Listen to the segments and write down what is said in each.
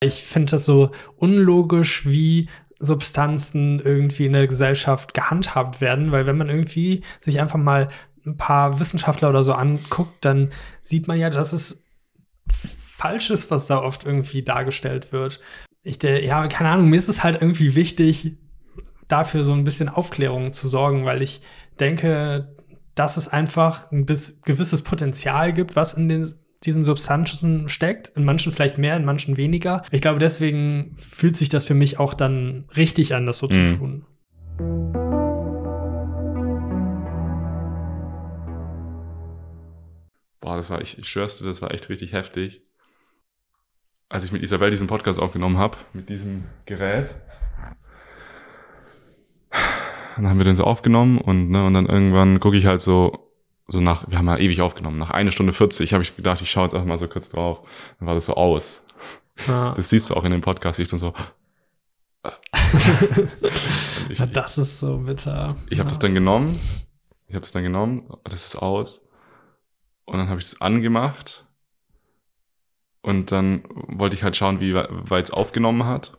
Ich finde das so unlogisch, wie Substanzen irgendwie in der Gesellschaft gehandhabt werden, weil wenn man irgendwie sich einfach mal ein paar Wissenschaftler oder so anguckt, dann sieht man ja, dass es falsch ist, was da oft irgendwie dargestellt wird. Ich, der, äh, ja, keine Ahnung, mir ist es halt irgendwie wichtig, dafür so ein bisschen Aufklärung zu sorgen, weil ich denke, dass es einfach ein bis, gewisses Potenzial gibt, was in den diesen Substanzen steckt. In manchen vielleicht mehr, in manchen weniger. Ich glaube, deswegen fühlt sich das für mich auch dann richtig an, das so mhm. zu tun. Boah, das war, ich, ich schwör's dir, das war echt richtig heftig. Als ich mit Isabel diesen Podcast aufgenommen habe, mit diesem Gerät, dann haben wir den so aufgenommen und, ne, und dann irgendwann gucke ich halt so so nach, wir haben ja ewig aufgenommen, nach einer Stunde 40 habe ich gedacht, ich schaue jetzt einfach mal so kurz drauf. Dann war das so aus. Ja. Das siehst du auch in dem Podcast, ich dann so. ich, ja, das ist so bitter. Ich habe das dann genommen. Ich habe das dann genommen. Das ist aus. Und dann habe ich es angemacht. Und dann wollte ich halt schauen, wie weit es aufgenommen hat.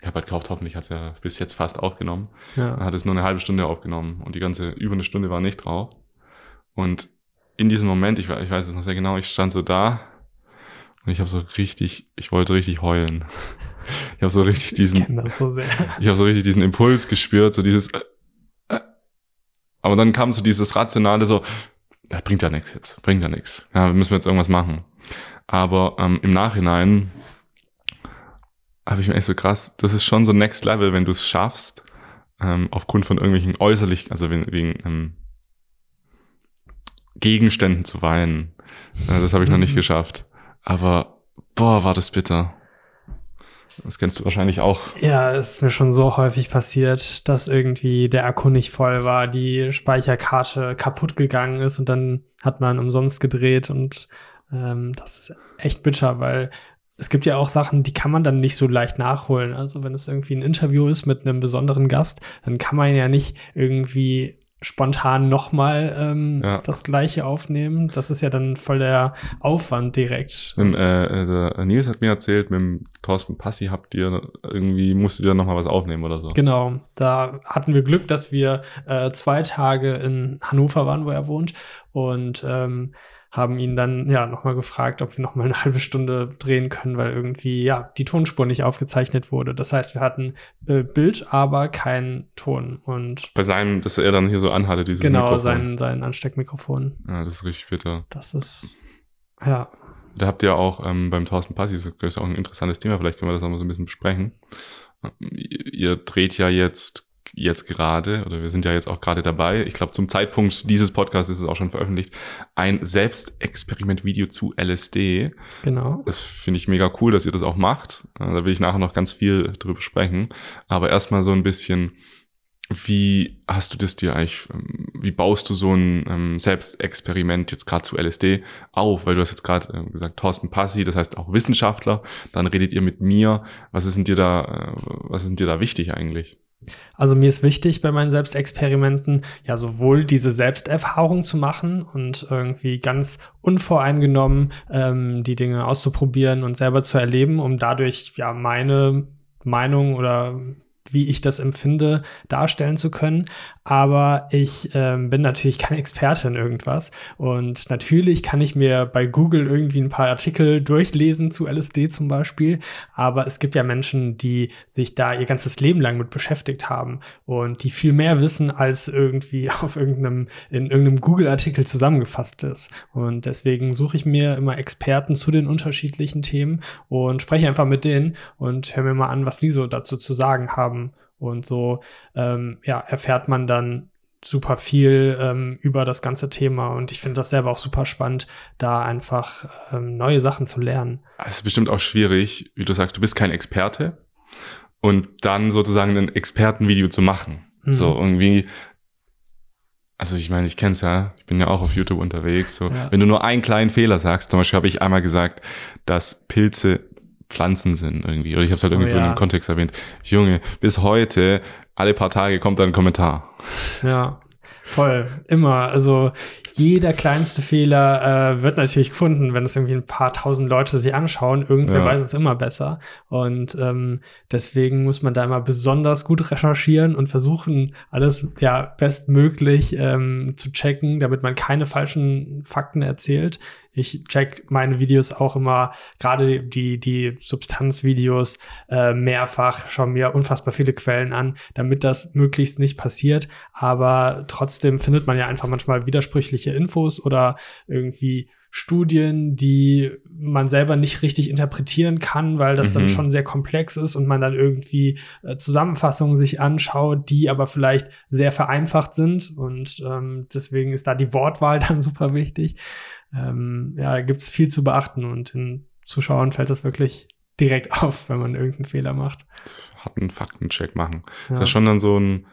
Ich habe halt gekauft, hoffentlich hat es ja bis jetzt fast aufgenommen. Ja. Dann hat es nur eine halbe Stunde aufgenommen und die ganze über eine Stunde war nicht drauf. Und in diesem Moment, ich, ich weiß es noch sehr genau, ich stand so da und ich habe so richtig, ich wollte richtig heulen. Ich habe so richtig diesen, ich, so ich habe so richtig diesen Impuls gespürt, so dieses. Äh, äh. Aber dann kam so dieses rationale, so, das bringt ja nichts jetzt, bringt ja nichts. Ja, wir müssen jetzt irgendwas machen. Aber ähm, im Nachhinein habe ich mir echt so krass, das ist schon so Next Level, wenn du es schaffst, ähm, aufgrund von irgendwelchen äußerlichen, also wegen, wegen ähm, Gegenständen zu weinen. Äh, das habe ich noch nicht mhm. geschafft. Aber boah, war das bitter. Das kennst du wahrscheinlich auch. Ja, ist mir schon so häufig passiert, dass irgendwie der Akku nicht voll war, die Speicherkarte kaputt gegangen ist und dann hat man umsonst gedreht und ähm, das ist echt bitter, weil es gibt ja auch Sachen, die kann man dann nicht so leicht nachholen. Also wenn es irgendwie ein Interview ist mit einem besonderen Gast, dann kann man ja nicht irgendwie spontan nochmal ähm, ja. das gleiche aufnehmen. Das ist ja dann voll der Aufwand direkt. Im, äh, also, Nils hat mir erzählt, mit dem Thorsten Passi habt ihr irgendwie, musstet ihr nochmal was aufnehmen oder so. Genau, da hatten wir Glück, dass wir äh, zwei Tage in Hannover waren, wo er wohnt und ähm, haben ihn dann ja nochmal gefragt, ob wir nochmal eine halbe Stunde drehen können, weil irgendwie ja die Tonspur nicht aufgezeichnet wurde. Das heißt, wir hatten äh, Bild, aber keinen Ton. Und bei seinem, dass er dann hier so anhatte, dieses genau, Mikrofon. sein sein Ansteckmikrofon. Ja, das ist richtig bitter. Das ist ja. Da habt ihr auch ähm, beim Thorsten Passi, das ist auch ein interessantes Thema, vielleicht können wir das nochmal so ein bisschen besprechen. Ähm, ihr dreht ja jetzt jetzt gerade, oder wir sind ja jetzt auch gerade dabei, ich glaube zum Zeitpunkt dieses Podcasts ist es auch schon veröffentlicht, ein Selbstexperiment-Video zu LSD. Genau. Das finde ich mega cool, dass ihr das auch macht. Äh, da will ich nachher noch ganz viel drüber sprechen. Aber erstmal so ein bisschen, wie hast du das dir eigentlich, ähm, wie baust du so ein ähm, Selbstexperiment jetzt gerade zu LSD auf? Weil du hast jetzt gerade ähm, gesagt, Thorsten Passi, das heißt auch Wissenschaftler, dann redet ihr mit mir. Was ist denn dir da, äh, was ist denn dir da wichtig eigentlich? Also mir ist wichtig bei meinen Selbstexperimenten ja sowohl diese Selbsterfahrung zu machen und irgendwie ganz unvoreingenommen ähm, die Dinge auszuprobieren und selber zu erleben, um dadurch ja meine Meinung oder wie ich das empfinde, darstellen zu können. Aber ich ähm, bin natürlich kein Experte in irgendwas. Und natürlich kann ich mir bei Google irgendwie ein paar Artikel durchlesen zu LSD zum Beispiel. Aber es gibt ja Menschen, die sich da ihr ganzes Leben lang mit beschäftigt haben und die viel mehr wissen, als irgendwie auf irgendeinem, in irgendeinem Google-Artikel zusammengefasst ist. Und deswegen suche ich mir immer Experten zu den unterschiedlichen Themen und spreche einfach mit denen und höre mir mal an, was die so dazu zu sagen haben haben. Und so ähm, ja, erfährt man dann super viel ähm, über das ganze Thema und ich finde das selber auch super spannend, da einfach ähm, neue Sachen zu lernen. Es ist bestimmt auch schwierig, wie du sagst, du bist kein Experte und dann sozusagen ein Expertenvideo zu machen. Mhm. So irgendwie, also ich meine, ich kenne es ja, ich bin ja auch auf YouTube unterwegs. So, ja. wenn du nur einen kleinen Fehler sagst, zum Beispiel habe ich einmal gesagt, dass Pilze Pflanzen sind irgendwie. Oder ich habe es halt irgendwie oh, so ja. in einem Kontext erwähnt. Junge, bis heute, alle paar Tage kommt da ein Kommentar. Ja, voll. Immer. Also jeder kleinste Fehler äh, wird natürlich gefunden, wenn es irgendwie ein paar tausend Leute sich anschauen. Irgendwer ja. weiß es immer besser. Und ähm, deswegen muss man da immer besonders gut recherchieren und versuchen, alles ja bestmöglich ähm, zu checken, damit man keine falschen Fakten erzählt. Ich check meine Videos auch immer, gerade die, die Substanzvideos äh, mehrfach, schaue mir unfassbar viele Quellen an, damit das möglichst nicht passiert. Aber trotzdem findet man ja einfach manchmal widersprüchliche Infos oder irgendwie Studien, die man selber nicht richtig interpretieren kann, weil das mhm. dann schon sehr komplex ist und man dann irgendwie äh, Zusammenfassungen sich anschaut, die aber vielleicht sehr vereinfacht sind. Und ähm, deswegen ist da die Wortwahl dann super wichtig ähm, ja, gibt es viel zu beachten und den Zuschauern fällt das wirklich direkt auf, wenn man irgendeinen Fehler macht. Hat einen Faktencheck machen. Ja. Ist ja schon dann so ein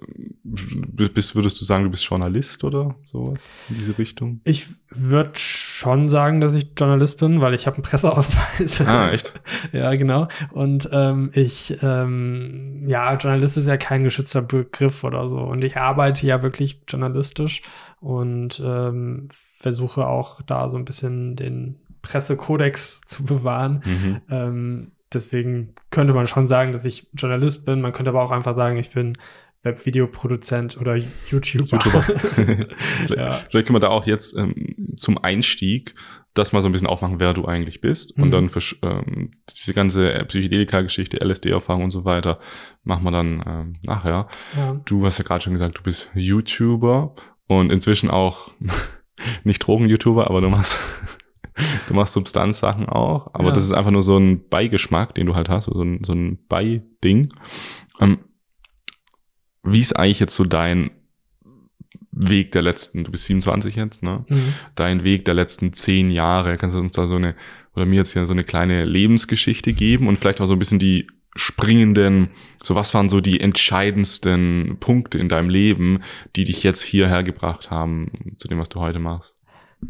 ähm, bist, würdest du sagen, du bist Journalist oder sowas in diese Richtung? Ich würde schon sagen, dass ich Journalist bin, weil ich habe einen Presseausweis. Ah, echt? ja, genau. Und ähm, ich, ähm, ja, Journalist ist ja kein geschützter Begriff oder so. Und ich arbeite ja wirklich journalistisch und ähm, versuche auch da so ein bisschen den Pressekodex zu bewahren. Mhm. Ähm, deswegen könnte man schon sagen, dass ich Journalist bin. Man könnte aber auch einfach sagen, ich bin Webvideoproduzent oder YouTuber. YouTuber. vielleicht, ja. vielleicht können wir da auch jetzt ähm, zum Einstieg das mal so ein bisschen aufmachen, wer du eigentlich bist. Mhm. Und dann für, ähm, diese ganze äh, Psychedelika-Geschichte, LSD-Erfahrung und so weiter machen wir dann ähm, nachher. Ja. Du hast ja gerade schon gesagt, du bist YouTuber und inzwischen auch nicht Drogen-YouTuber, aber du machst du machst Substanzsachen auch, aber ja. das ist einfach nur so ein Beigeschmack, den du halt hast, so ein, so ein Beiding. Ähm, wie ist eigentlich jetzt so dein Weg der letzten, du bist 27 jetzt, ne? Mhm. Dein Weg der letzten zehn Jahre. Kannst du uns da so eine, oder mir jetzt hier so eine kleine Lebensgeschichte geben und vielleicht auch so ein bisschen die springenden, so was waren so die entscheidendsten Punkte in deinem Leben, die dich jetzt hierher gebracht haben zu dem, was du heute machst?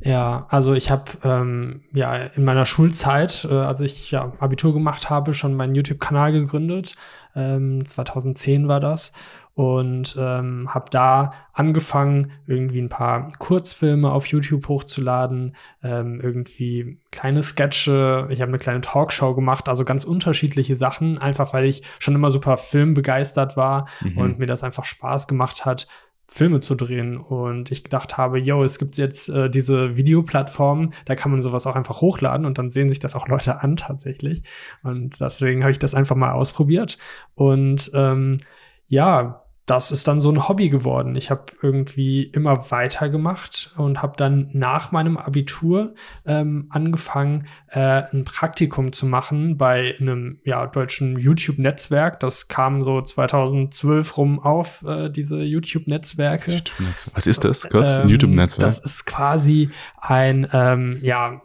Ja, also ich habe ähm, ja in meiner Schulzeit, äh, als ich ja, Abitur gemacht habe, schon meinen YouTube-Kanal gegründet. Ähm, 2010 war das und ähm, habe da angefangen, irgendwie ein paar Kurzfilme auf YouTube hochzuladen, ähm, irgendwie kleine Sketche, ich habe eine kleine Talkshow gemacht, also ganz unterschiedliche Sachen, einfach weil ich schon immer super filmbegeistert war mhm. und mir das einfach Spaß gemacht hat, Filme zu drehen und ich gedacht habe, yo, es gibt jetzt äh, diese Videoplattform, da kann man sowas auch einfach hochladen und dann sehen sich das auch Leute an tatsächlich. Und deswegen habe ich das einfach mal ausprobiert. Und ähm, ja, das ist dann so ein Hobby geworden. Ich habe irgendwie immer weitergemacht und habe dann nach meinem Abitur ähm, angefangen, äh, ein Praktikum zu machen bei einem ja, deutschen YouTube-Netzwerk. Das kam so 2012 rum auf, äh, diese YouTube-Netzwerke. YouTube Was ist das? Kurz, ähm, YouTube-Netzwerk? Das ist quasi ein, ähm, ja,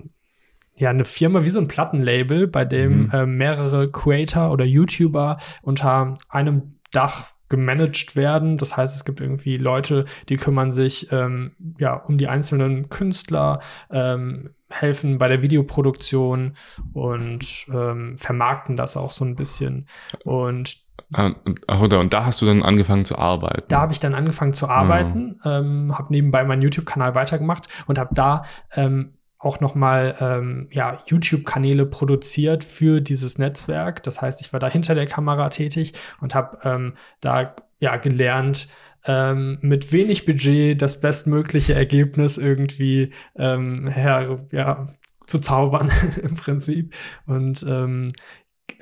ja, eine Firma wie so ein Plattenlabel, bei dem mhm. äh, mehrere Creator oder YouTuber unter einem Dach gemanagt werden. Das heißt, es gibt irgendwie Leute, die kümmern sich ähm, ja um die einzelnen Künstler, ähm, helfen bei der Videoproduktion und ähm, vermarkten das auch so ein bisschen. Und ah, Ach, und da hast du dann angefangen zu arbeiten? Da habe ich dann angefangen zu arbeiten, mhm. habe nebenbei meinen YouTube-Kanal weitergemacht und habe da ähm, auch nochmal ähm, ja, YouTube-Kanäle produziert für dieses Netzwerk. Das heißt, ich war da hinter der Kamera tätig und habe ähm, da ja gelernt, ähm, mit wenig Budget das bestmögliche Ergebnis irgendwie ähm, her, ja, zu zaubern im Prinzip. Und ähm,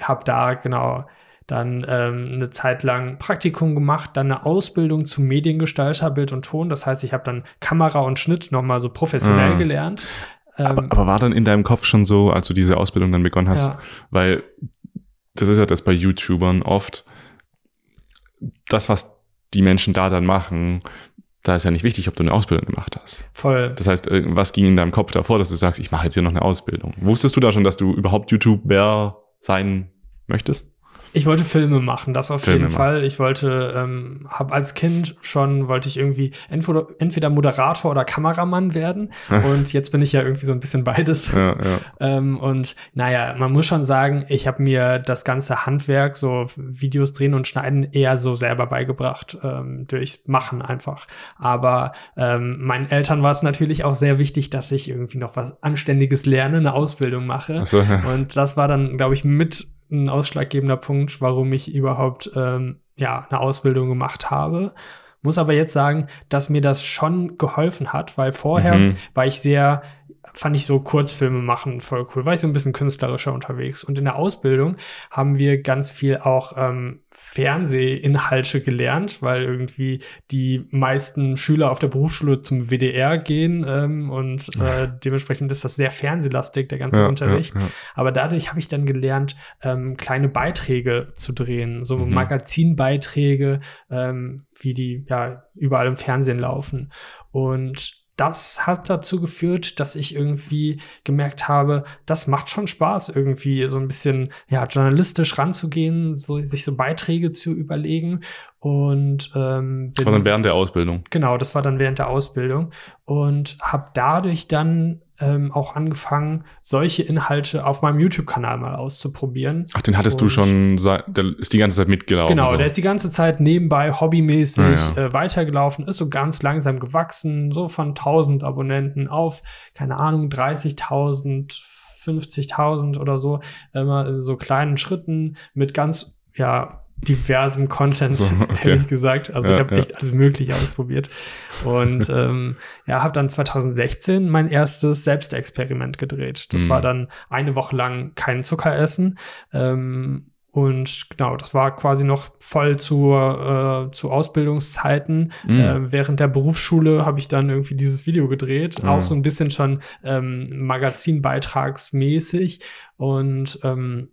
habe da genau dann ähm, eine Zeit lang Praktikum gemacht, dann eine Ausbildung zum Mediengestalter Bild und Ton. Das heißt, ich habe dann Kamera und Schnitt nochmal so professionell mm. gelernt aber, ähm, aber, war dann in deinem Kopf schon so, als du diese Ausbildung dann begonnen hast? Ja. Weil das ist ja das bei YouTubern oft. Das, was die Menschen da dann machen, da ist ja nicht wichtig, ob du eine Ausbildung gemacht hast. Voll. Das heißt, äh, was ging in deinem Kopf davor, dass du sagst, ich mache jetzt hier noch eine Ausbildung? Wusstest du da schon, dass du überhaupt YouTuber sein möchtest? Ich wollte Filme machen, das auf Filme jeden Fall. Machen. Ich wollte, ähm, habe als Kind schon, wollte ich irgendwie entweder, entweder Moderator oder Kameramann werden. und jetzt bin ich ja irgendwie so ein bisschen beides. Ja, ja. Ähm, und naja, man muss schon sagen, ich habe mir das ganze Handwerk, so Videos drehen und schneiden, eher so selber beigebracht, ähm, durchs Machen einfach. Aber ähm, meinen Eltern war es natürlich auch sehr wichtig, dass ich irgendwie noch was Anständiges lerne, eine Ausbildung mache. So, ja. Und das war dann, glaube ich, mit ein ausschlaggebender Punkt, warum ich überhaupt ähm, ja, eine Ausbildung gemacht habe. Muss aber jetzt sagen, dass mir das schon geholfen hat, weil vorher mhm. war ich sehr fand ich so Kurzfilme machen voll cool. War ich so ein bisschen künstlerischer unterwegs. Und in der Ausbildung haben wir ganz viel auch ähm, Fernsehinhalte gelernt, weil irgendwie die meisten Schüler auf der Berufsschule zum WDR gehen ähm, und äh, dementsprechend ist das sehr fernsehlastig, der ganze ja, Unterricht. Ja, ja. Aber dadurch habe ich dann gelernt, ähm, kleine Beiträge zu drehen, so mhm. Magazinbeiträge, ähm, wie die ja überall im Fernsehen laufen. Und das hat dazu geführt, dass ich irgendwie gemerkt habe, das macht schon Spaß, irgendwie so ein bisschen ja, journalistisch ranzugehen, so, sich so Beiträge zu überlegen. Und ähm, bin, das war dann während der Ausbildung. Genau, das war dann während der Ausbildung. Und habe dadurch dann ähm, auch angefangen, solche Inhalte auf meinem YouTube-Kanal mal auszuprobieren. Ach, den hattest und du schon, der ist die ganze Zeit mitgelaufen. Genau, so. der ist die ganze Zeit nebenbei hobbymäßig ah, ja. äh, weitergelaufen, ist so ganz langsam gewachsen, so von 1000 Abonnenten auf, keine Ahnung, 30.000, 50.000 oder so, immer in so kleinen Schritten mit ganz, ja, diversem Content, okay. ehrlich gesagt. Also ja, ich habe ja. echt alles Mögliche ausprobiert. Und ähm, ja, habe dann 2016 mein erstes Selbstexperiment gedreht. Das mhm. war dann eine Woche lang kein Zucker essen. Ähm, und genau, das war quasi noch voll zu, äh, zu Ausbildungszeiten. Mm. Äh, während der Berufsschule habe ich dann irgendwie dieses Video gedreht, ah. auch so ein bisschen schon ähm, magazinbeitragsmäßig. Und ähm,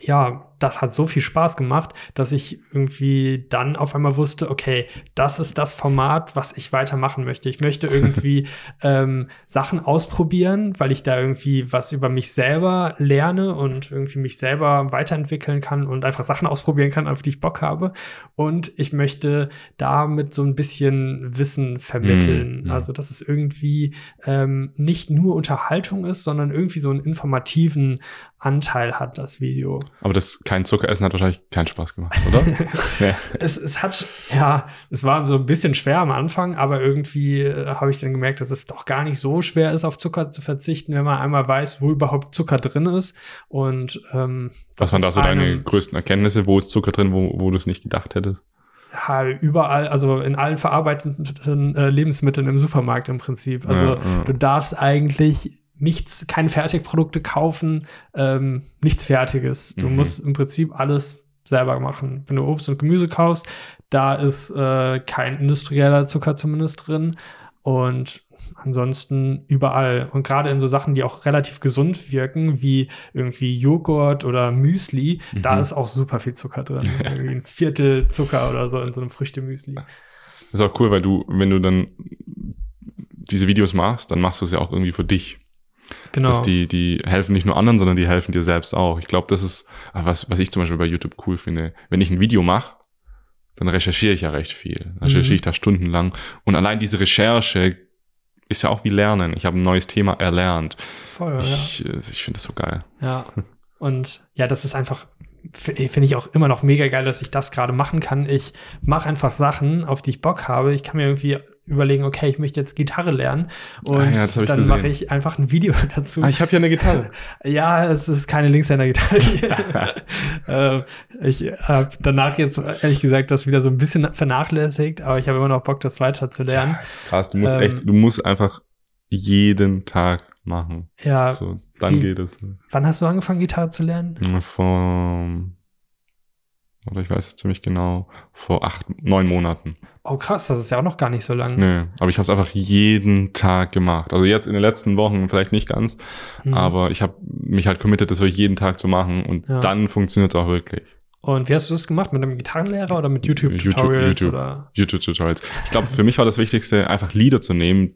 ja, das hat so viel Spaß gemacht, dass ich irgendwie dann auf einmal wusste, okay, das ist das Format, was ich weitermachen möchte. Ich möchte irgendwie ähm, Sachen ausprobieren, weil ich da irgendwie was über mich selber lerne und irgendwie mich selber weiterentwickeln kann und einfach Sachen ausprobieren kann, auf die ich Bock habe. Und ich möchte damit so ein bisschen Wissen vermitteln. Mhm. Also, dass es irgendwie ähm, nicht nur Unterhaltung ist, sondern irgendwie so einen informativen Anteil hat, das Video. Aber das kein Zucker essen hat wahrscheinlich keinen Spaß gemacht, oder? es, es hat, ja, es war so ein bisschen schwer am Anfang, aber irgendwie äh, habe ich dann gemerkt, dass es doch gar nicht so schwer ist, auf Zucker zu verzichten, wenn man einmal weiß, wo überhaupt Zucker drin ist. Und ähm, was waren da so deine größten Erkenntnisse? Wo ist Zucker drin, wo, wo du es nicht gedacht hättest? ja, überall, also in allen verarbeiteten äh, Lebensmitteln im Supermarkt im Prinzip. Also ja, ja. du darfst eigentlich nichts, keine Fertigprodukte kaufen, ähm, nichts Fertiges. Du mhm. musst im Prinzip alles selber machen. Wenn du Obst und Gemüse kaufst, da ist äh, kein industrieller Zucker zumindest drin. Und ansonsten überall. Und gerade in so Sachen, die auch relativ gesund wirken, wie irgendwie Joghurt oder Müsli, mhm. da ist auch super viel Zucker drin. irgendwie ein Viertel Zucker oder so in so einem Früchtemüsli. Das ist auch cool, weil du, wenn du dann diese Videos machst, dann machst du es ja auch irgendwie für dich. Genau. Dass die, die helfen nicht nur anderen, sondern die helfen dir selbst auch. Ich glaube, das ist, ah, was, was ich zum Beispiel bei YouTube cool finde. Wenn ich ein Video mache, dann recherchiere ich ja recht viel. Recherchiere mhm. ich da stundenlang. Und allein diese Recherche ist ja auch wie Lernen. Ich habe ein neues Thema erlernt. Voll, ich, ja. Äh, ich finde das so geil. Ja. Und ja, das ist einfach, finde ich auch immer noch mega geil, dass ich das gerade machen kann. Ich mache einfach Sachen, auf die ich Bock habe. Ich kann mir irgendwie überlegen, okay, ich möchte jetzt Gitarre lernen und ah, ja, dann mache ich einfach ein Video dazu. Ah, ich habe ja eine Gitarre. ja, es ist keine Linkshänder-Gitarre. äh, ich habe danach jetzt ehrlich gesagt das wieder so ein bisschen vernachlässigt, aber ich habe immer noch Bock, das weiter zu lernen. Ja, ist krass, du musst ähm, echt, du musst einfach jeden Tag machen. Ja. So, dann wie, geht es. Wann hast du angefangen, Gitarre zu lernen? Vor, oder ich weiß es ziemlich genau, vor acht, neun Monaten. Oh krass, das ist ja auch noch gar nicht so lang. Nee, aber ich habe es einfach jeden Tag gemacht. Also jetzt in den letzten Wochen vielleicht nicht ganz, mhm. aber ich habe mich halt committed, das wirklich jeden Tag zu machen und ja. dann funktioniert es auch wirklich. Und wie hast du das gemacht? Mit einem Gitarrenlehrer oder mit YouTube-Tutorials? YouTube, YouTube, YouTube-Tutorials. Ich glaube, für mich war das Wichtigste, einfach Lieder zu nehmen,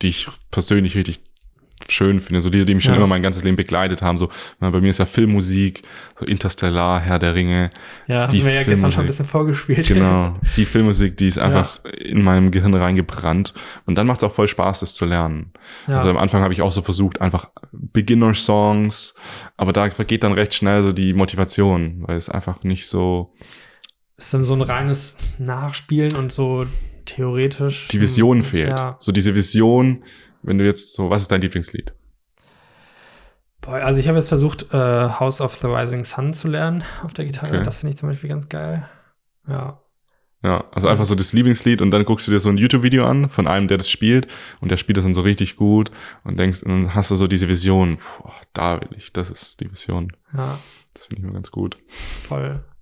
die ich persönlich richtig schön finde, so die, die mich schon immer mein ganzes Leben begleitet haben. So, bei mir ist ja Filmmusik, so Interstellar, Herr der Ringe. Ja, hast du mir ja gestern schon ein bisschen vorgespielt. Genau, die Filmmusik, die ist einfach ja. in meinem Gehirn reingebrannt. Und dann macht es auch voll Spaß, das zu lernen. Ja. Also am Anfang habe ich auch so versucht, einfach Beginner-Songs, aber da vergeht dann recht schnell so die Motivation, weil es einfach nicht so. Es ist dann so ein reines Nachspielen und so theoretisch. Die Vision fehlt. Ja. So diese Vision, wenn du jetzt so, was ist dein Lieblingslied? Boah, also ich habe jetzt versucht, äh, House of the Rising Sun zu lernen auf der Gitarre. Okay. Das finde ich zum Beispiel ganz geil. Ja. Ja, also einfach so das Lieblingslied und dann guckst du dir so ein YouTube-Video an von einem, der das spielt und der spielt das dann so richtig gut und denkst, und dann hast du so diese Vision, boah, da will ich, das ist die Vision. Ja. Das finde ich immer ganz gut. Voll.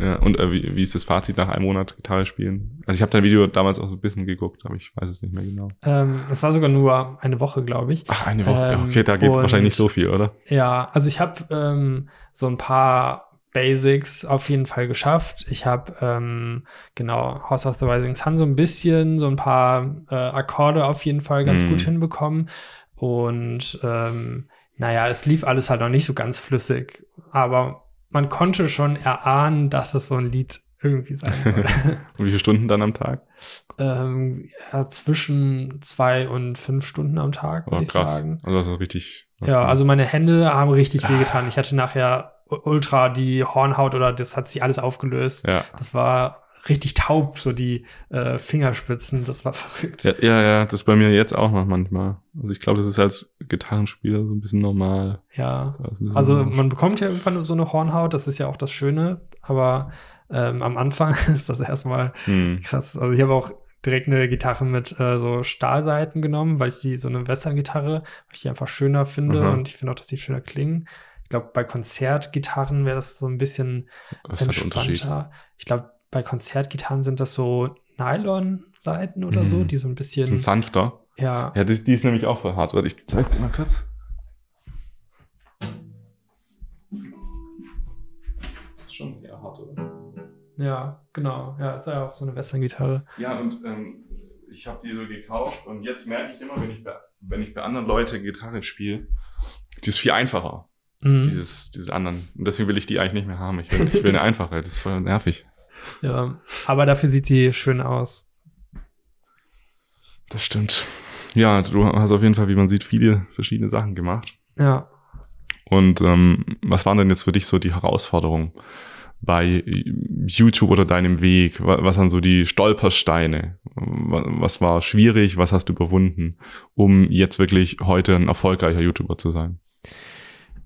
Ja, und äh, wie, wie ist das Fazit nach einem Monat Gitarre spielen? Also ich habe dein Video damals auch ein bisschen geguckt, aber ich weiß es nicht mehr genau. Ähm, es war sogar nur eine Woche, glaube ich. Ach, eine Woche. Ähm, okay, da geht wahrscheinlich nicht so viel, oder? Ja, also ich habe ähm, so ein paar Basics auf jeden Fall geschafft. Ich habe ähm, genau House of the Rising Sun so ein bisschen, so ein paar äh, Akkorde auf jeden Fall ganz mm. gut hinbekommen. Und ähm, naja, es lief alles halt noch nicht so ganz flüssig. Aber man konnte schon erahnen, dass es so ein Lied irgendwie sein soll. und wie viele Stunden dann am Tag? Ähm, ja, zwischen zwei und fünf Stunden am Tag, würde oh, ich krass. sagen. Also, also richtig. Ja, kann. also meine Hände haben richtig ah. wehgetan. Ich hatte nachher ultra die Hornhaut oder das hat sich alles aufgelöst. Ja. Das war richtig taub, so die äh, Fingerspitzen. Das war verrückt. Ja, ja, ja, das ist bei mir jetzt auch noch manchmal. Also ich glaube, das ist als Gitarrenspieler so ein bisschen normal. Ja. Bisschen also normal. man bekommt ja irgendwann so eine Hornhaut, das ist ja auch das Schöne, aber ähm, am Anfang ist das erstmal hm. krass. Also ich habe auch direkt eine Gitarre mit äh, so Stahlseiten genommen, weil ich die so eine Western-Gitarre, weil ich die einfach schöner finde mhm. und ich finde auch, dass die schöner klingen. Ich glaube, bei Konzertgitarren wäre das so ein bisschen das entspannter. Ich glaube, bei Konzertgitarren sind das so Nylon-Seiten oder mhm. so, die so ein bisschen. Sind sanfter. Ja. Ja, die, die ist nämlich auch voll hart. Warte, ich zeig's dir mal kurz. schon eher hart, oder? Ja, genau. Ja, ist ja auch so eine Western-Gitarre. Ja, und ähm, ich habe die so gekauft und jetzt merke ich immer, wenn ich bei, wenn ich bei anderen Leuten Gitarre spiele, die ist viel einfacher. Mhm. Dieses, diese anderen. Und deswegen will ich die eigentlich nicht mehr haben. Ich will, ich will eine einfache. Das ist voll nervig. Ja, aber dafür sieht die schön aus. Das stimmt. Ja, du hast auf jeden Fall, wie man sieht, viele verschiedene Sachen gemacht. Ja. Und ähm, was waren denn jetzt für dich so die Herausforderungen bei YouTube oder deinem Weg? Was waren so die Stolpersteine? Was war schwierig? Was hast du überwunden, um jetzt wirklich heute ein erfolgreicher YouTuber zu sein?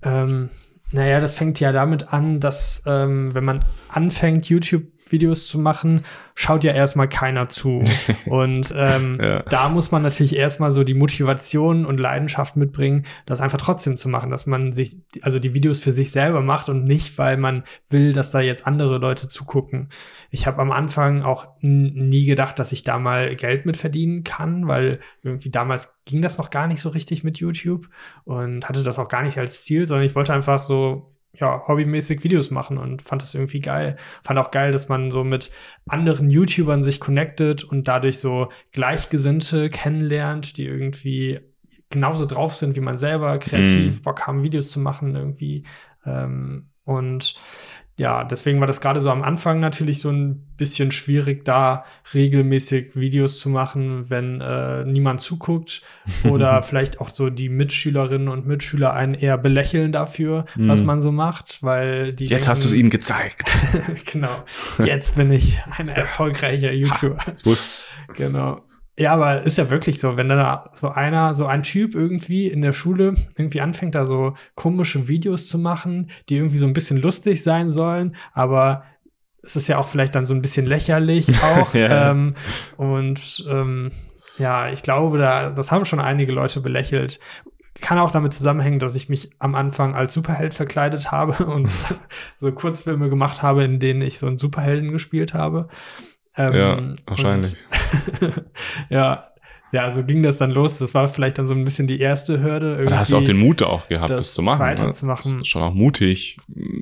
Ähm, naja, das fängt ja damit an, dass ähm, wenn man anfängt, YouTube Videos zu machen, schaut ja erstmal keiner zu. und ähm, ja. da muss man natürlich erstmal so die Motivation und Leidenschaft mitbringen, das einfach trotzdem zu machen, dass man sich, also die Videos für sich selber macht und nicht, weil man will, dass da jetzt andere Leute zugucken. Ich habe am Anfang auch nie gedacht, dass ich da mal Geld mit verdienen kann, weil irgendwie damals ging das noch gar nicht so richtig mit YouTube und hatte das auch gar nicht als Ziel, sondern ich wollte einfach so ja, hobbymäßig Videos machen und fand das irgendwie geil. Fand auch geil, dass man so mit anderen YouTubern sich connectet und dadurch so Gleichgesinnte kennenlernt, die irgendwie genauso drauf sind wie man selber, kreativ, mm. Bock haben, Videos zu machen irgendwie. Ähm, und ja, deswegen war das gerade so am Anfang natürlich so ein bisschen schwierig, da regelmäßig Videos zu machen, wenn äh, niemand zuguckt oder vielleicht auch so die Mitschülerinnen und Mitschüler einen eher belächeln dafür, mm. was mhm. man so macht, weil die. Jetzt denken, hast du es ihnen gezeigt. genau. Jetzt bin ich ein erfolgreicher YouTuber. Ha, wusst's. Genau. Ja, aber ist ja wirklich so, wenn da so einer, so ein Typ irgendwie in der Schule irgendwie anfängt, da so komische Videos zu machen, die irgendwie so ein bisschen lustig sein sollen, aber es ist ja auch vielleicht dann so ein bisschen lächerlich auch. ja. ähm, und ähm, ja, ich glaube, da, das haben schon einige Leute belächelt. Kann auch damit zusammenhängen, dass ich mich am Anfang als Superheld verkleidet habe und so Kurzfilme gemacht habe, in denen ich so einen Superhelden gespielt habe. Ähm, ja, wahrscheinlich. ja, ja, so also ging das dann los. Das war vielleicht dann so ein bisschen die erste Hürde. da hast du auch den Mut auch gehabt, das, das zu machen. Ne? Weiterzumachen. Das ist schon auch mutig,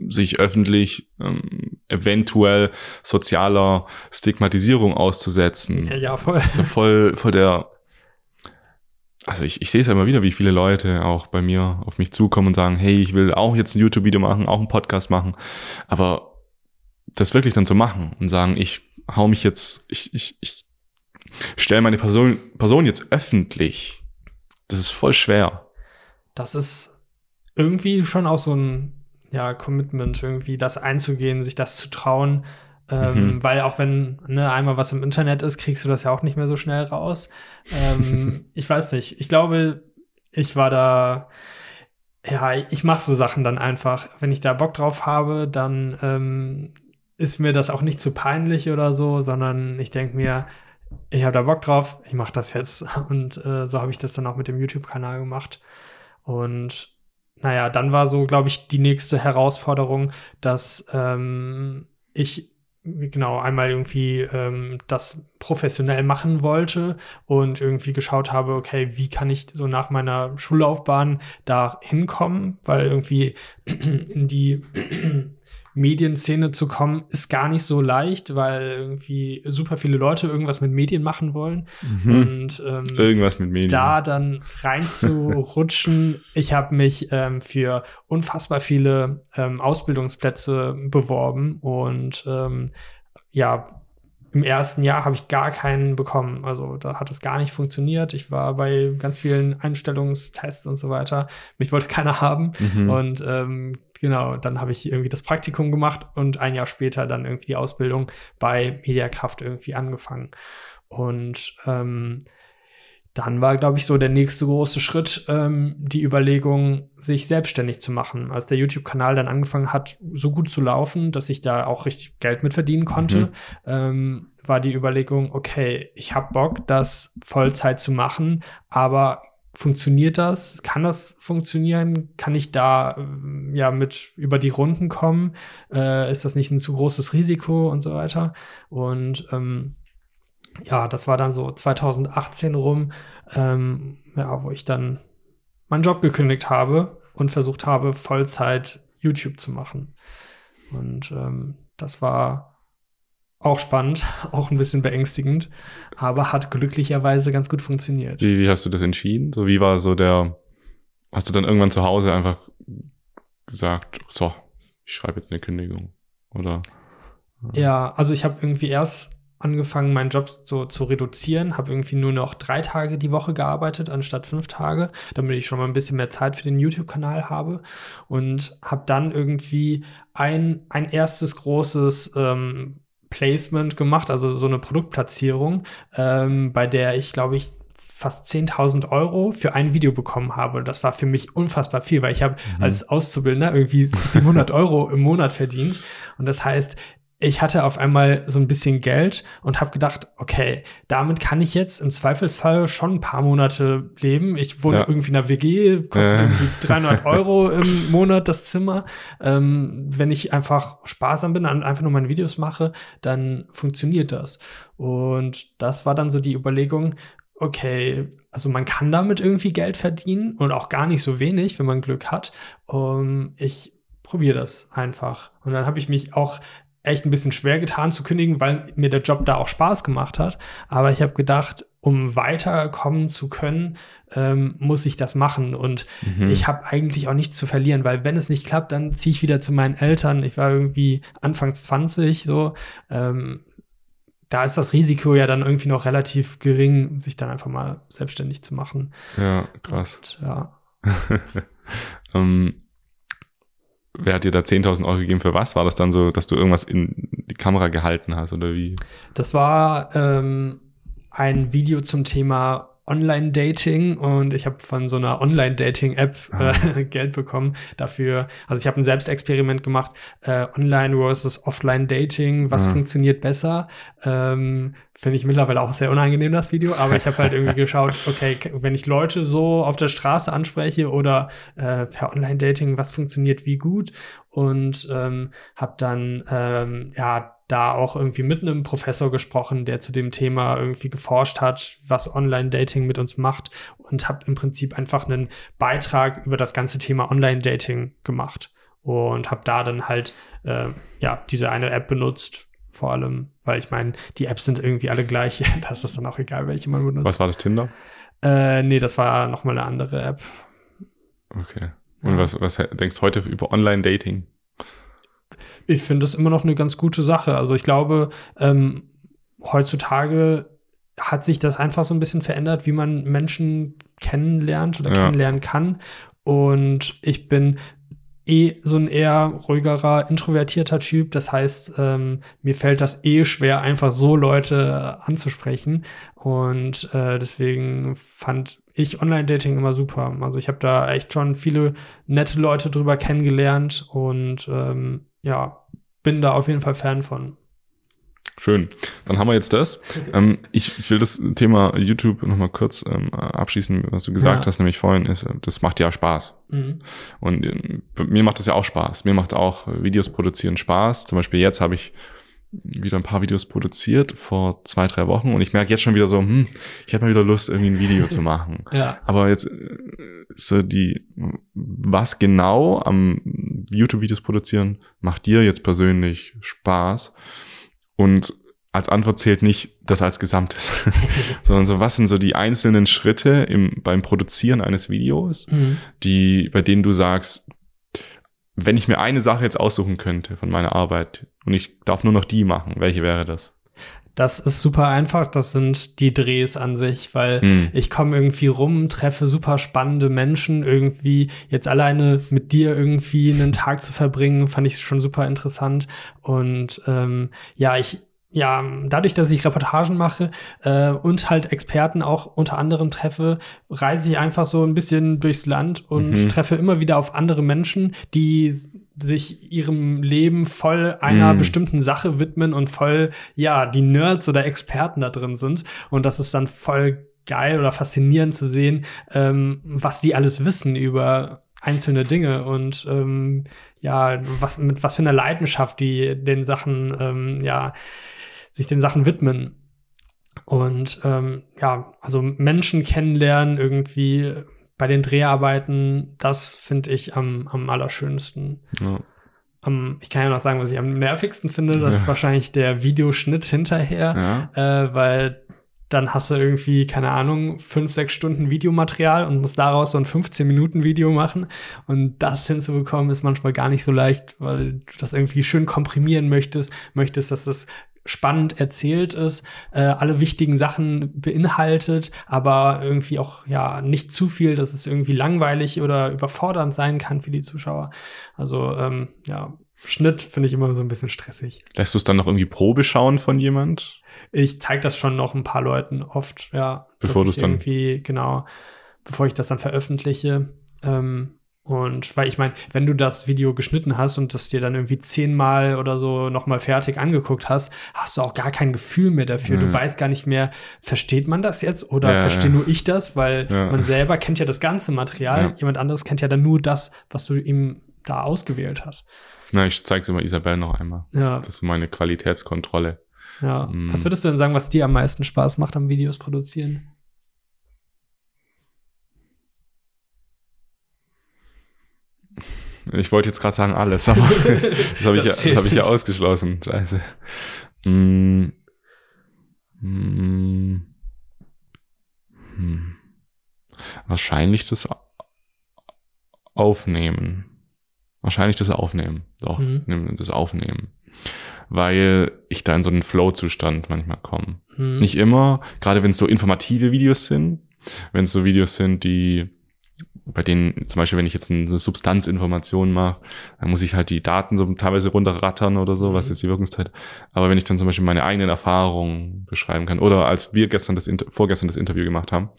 sich öffentlich ähm, eventuell sozialer Stigmatisierung auszusetzen. Ja, ja voll. Also voll, voll der. Also ich, ich sehe es ja immer wieder, wie viele Leute auch bei mir auf mich zukommen und sagen, hey, ich will auch jetzt ein YouTube-Video machen, auch einen Podcast machen. Aber das wirklich dann zu machen und sagen, ich hau mich jetzt, ich, ich, ich stelle meine Person, Person jetzt öffentlich. Das ist voll schwer. Das ist irgendwie schon auch so ein ja, Commitment, irgendwie das einzugehen, sich das zu trauen. Ähm, mhm. Weil auch wenn ne, einmal was im Internet ist, kriegst du das ja auch nicht mehr so schnell raus. Ähm, ich weiß nicht. Ich glaube, ich war da. Ja, ich mache so Sachen dann einfach. Wenn ich da Bock drauf habe, dann ähm, ist mir das auch nicht zu peinlich oder so, sondern ich denke mir, ich habe da Bock drauf, ich mache das jetzt. Und äh, so habe ich das dann auch mit dem YouTube-Kanal gemacht. Und naja, dann war so, glaube ich, die nächste Herausforderung, dass ähm, ich genau einmal irgendwie ähm, das professionell machen wollte und irgendwie geschaut habe, okay, wie kann ich so nach meiner Schullaufbahn da hinkommen, weil irgendwie in die Medienszene zu kommen, ist gar nicht so leicht, weil irgendwie super viele Leute irgendwas mit Medien machen wollen. Mhm. Und ähm, irgendwas mit Medien. Da dann reinzurutschen. ich habe mich ähm, für unfassbar viele ähm, Ausbildungsplätze beworben und ähm, ja, im ersten Jahr habe ich gar keinen bekommen. Also da hat es gar nicht funktioniert. Ich war bei ganz vielen Einstellungstests und so weiter. Mich wollte keiner haben. Mhm. Und ähm, genau, dann habe ich irgendwie das Praktikum gemacht und ein Jahr später dann irgendwie die Ausbildung bei Mediakraft irgendwie angefangen. Und ähm, dann war, glaube ich, so der nächste große Schritt ähm, die Überlegung, sich selbstständig zu machen. Als der YouTube-Kanal dann angefangen hat, so gut zu laufen, dass ich da auch richtig Geld mit verdienen konnte, mhm. ähm, war die Überlegung, okay, ich habe Bock, das Vollzeit zu machen, aber funktioniert das? Kann das funktionieren? Kann ich da ähm, ja mit über die Runden kommen? Äh, ist das nicht ein zu großes Risiko und so weiter? Und ähm, ja, das war dann so 2018 rum, ähm, ja, wo ich dann meinen Job gekündigt habe und versucht habe, Vollzeit YouTube zu machen. Und ähm, das war auch spannend, auch ein bisschen beängstigend, aber hat glücklicherweise ganz gut funktioniert. Wie, wie hast du das entschieden? So, wie war so der, hast du dann irgendwann zu Hause einfach gesagt, so, ich schreibe jetzt eine Kündigung, oder? Ja, also ich habe irgendwie erst angefangen, meinen Job so zu reduzieren, habe irgendwie nur noch drei Tage die Woche gearbeitet anstatt fünf Tage, damit ich schon mal ein bisschen mehr Zeit für den YouTube-Kanal habe und habe dann irgendwie ein, ein erstes großes ähm, Placement gemacht, also so eine Produktplatzierung, ähm, bei der ich glaube ich fast 10.000 Euro für ein Video bekommen habe. Das war für mich unfassbar viel, weil ich habe mhm. als Auszubildender irgendwie 700 Euro im Monat verdient. Und das heißt, ich hatte auf einmal so ein bisschen Geld und habe gedacht, okay, damit kann ich jetzt im Zweifelsfall schon ein paar Monate leben. Ich wohne ja. irgendwie in einer WG, kostet äh. irgendwie 300 Euro im Monat das Zimmer. Ähm, wenn ich einfach sparsam bin und einfach nur meine Videos mache, dann funktioniert das. Und das war dann so die Überlegung, okay, also man kann damit irgendwie Geld verdienen und auch gar nicht so wenig, wenn man Glück hat. Um, ähm, ich probiere das einfach. Und dann habe ich mich auch echt ein bisschen schwer getan zu kündigen, weil mir der Job da auch Spaß gemacht hat. Aber ich habe gedacht, um weiterkommen zu können, ähm, muss ich das machen. Und mhm. ich habe eigentlich auch nichts zu verlieren, weil wenn es nicht klappt, dann ziehe ich wieder zu meinen Eltern. Ich war irgendwie anfangs 20 so. Ähm, da ist das Risiko ja dann irgendwie noch relativ gering, sich dann einfach mal selbstständig zu machen. Ja, krass. Und, ja. ähm, wer hat dir da 10.000 Euro gegeben? Für was war das dann so, dass du irgendwas in die Kamera gehalten hast oder wie? Das war ähm, ein Video zum Thema Online-Dating und ich habe von so einer Online-Dating-App ah. äh, Geld bekommen dafür. Also ich habe ein Selbstexperiment gemacht, äh, Online versus Offline-Dating, was ja. Ah. funktioniert besser? Ähm, Finde ich mittlerweile auch sehr unangenehm, das Video, aber ich habe halt irgendwie geschaut, okay, wenn ich Leute so auf der Straße anspreche oder äh, per Online-Dating, was funktioniert wie gut? Und ähm, habe dann ähm, ja da auch irgendwie mit einem Professor gesprochen, der zu dem Thema irgendwie geforscht hat, was Online-Dating mit uns macht und habe im Prinzip einfach einen Beitrag über das ganze Thema Online-Dating gemacht und habe da dann halt äh, ja diese eine App benutzt vor allem, weil ich meine, die Apps sind irgendwie alle gleich, da ist es dann auch egal, welche man benutzt. Was war das Tinder? Äh, nee, das war nochmal eine andere App. Okay. Und ja. was, was denkst du heute über Online-Dating? ich finde das immer noch eine ganz gute Sache. Also ich glaube, ähm, heutzutage hat sich das einfach so ein bisschen verändert, wie man Menschen kennenlernt oder ja. kennenlernen kann. Und ich bin eh so ein eher ruhigerer, introvertierter Typ. Das heißt, ähm, mir fällt das eh schwer, einfach so Leute anzusprechen. Und äh, deswegen fand ich Online-Dating immer super. Also ich habe da echt schon viele nette Leute drüber kennengelernt und ähm, ja, bin da auf jeden Fall Fan von. Schön. Dann haben wir jetzt das. ähm, ich will das Thema YouTube nochmal kurz ähm, abschließen, was du gesagt ja. hast, nämlich vorhin, ist, äh, das macht ja Spaß. Mhm. Und äh, mir macht das ja auch Spaß. Mir macht auch äh, Videos produzieren Spaß. Zum Beispiel jetzt habe ich wieder ein paar Videos produziert vor zwei, drei Wochen und ich merke jetzt schon wieder so, hm, ich hätte mal wieder Lust, irgendwie ein Video zu machen. Ja. Aber jetzt äh, so die, was genau am YouTube-Videos produzieren macht dir jetzt persönlich Spaß? Und als Antwort zählt nicht das als Gesamtes, sondern so, was sind so die einzelnen Schritte im, beim Produzieren eines Videos, mhm. die, bei denen du sagst, wenn ich mir eine Sache jetzt aussuchen könnte von meiner Arbeit und ich darf nur noch die machen, welche wäre das? Das ist super einfach, das sind die Drehs an sich, weil mhm. ich komme irgendwie rum, treffe super spannende Menschen, irgendwie jetzt alleine mit dir irgendwie einen Tag zu verbringen, fand ich schon super interessant. Und ähm, ja, ich, ja, dadurch, dass ich Reportagen mache äh, und halt Experten auch unter anderem treffe, reise ich einfach so ein bisschen durchs Land und mhm. treffe immer wieder auf andere Menschen, die sich ihrem Leben voll einer mhm. bestimmten Sache widmen und voll, ja, die Nerds oder Experten da drin sind. Und das ist dann voll geil oder faszinierend zu sehen, ähm, was die alles wissen über einzelne Dinge und ähm, ja, was mit was für einer Leidenschaft die den Sachen ähm, ja sich den Sachen widmen. Und ähm, ja, also Menschen kennenlernen irgendwie bei den Dreharbeiten, das finde ich am, am allerschönsten. Ja. Um, ich kann ja noch sagen, was ich am nervigsten finde, das ja. ist wahrscheinlich der Videoschnitt hinterher, ja. äh, weil dann hast du irgendwie, keine Ahnung, fünf, sechs Stunden Videomaterial und musst daraus so ein 15-Minuten-Video machen. Und das hinzubekommen ist manchmal gar nicht so leicht, weil du das irgendwie schön komprimieren möchtest, möchtest, dass es spannend erzählt ist, äh, alle wichtigen Sachen beinhaltet, aber irgendwie auch ja nicht zu viel, dass es irgendwie langweilig oder überfordernd sein kann für die Zuschauer. Also ähm, ja, Schnitt finde ich immer so ein bisschen stressig. Lässt du es dann noch irgendwie Probe schauen von jemand? Ich zeige das schon noch ein paar Leuten oft, ja. Bevor du es dann irgendwie genau, bevor ich das dann veröffentliche. Ähm, und weil ich meine, wenn du das Video geschnitten hast und das dir dann irgendwie zehnmal oder so nochmal fertig angeguckt hast, hast du auch gar kein Gefühl mehr dafür. Mhm. Du weißt gar nicht mehr, versteht man das jetzt oder ja, verstehe ja. nur ich das, weil ja. man selber kennt ja das ganze Material. Jemand anderes kennt ja dann nur das, was du ihm da ausgewählt hast. Na, ich zeig's immer Isabel noch einmal. Ja. Das ist meine Qualitätskontrolle. Ja. Mhm. Was würdest du denn sagen, was dir am meisten Spaß macht am Videos produzieren? Ich wollte jetzt gerade sagen alles, aber das habe ich, ja, das hab ich ja ausgeschlossen. Scheiße. Hm. Hm. Hm. Wahrscheinlich das Aufnehmen. Wahrscheinlich das Aufnehmen. Doch, mhm. das Aufnehmen. Weil ich da in so einen Flow-Zustand manchmal komme. Mhm. Nicht immer, gerade wenn es so informative Videos sind, wenn es so Videos sind, die bei denen, zum Beispiel, wenn ich jetzt eine Substanzinformation mache, dann muss ich halt die Daten so teilweise runterrattern oder so, was ist mhm. die Wirkungszeit. Aber wenn ich dann zum Beispiel meine eigenen Erfahrungen beschreiben kann, oder als wir gestern das, vorgestern das Interview gemacht haben,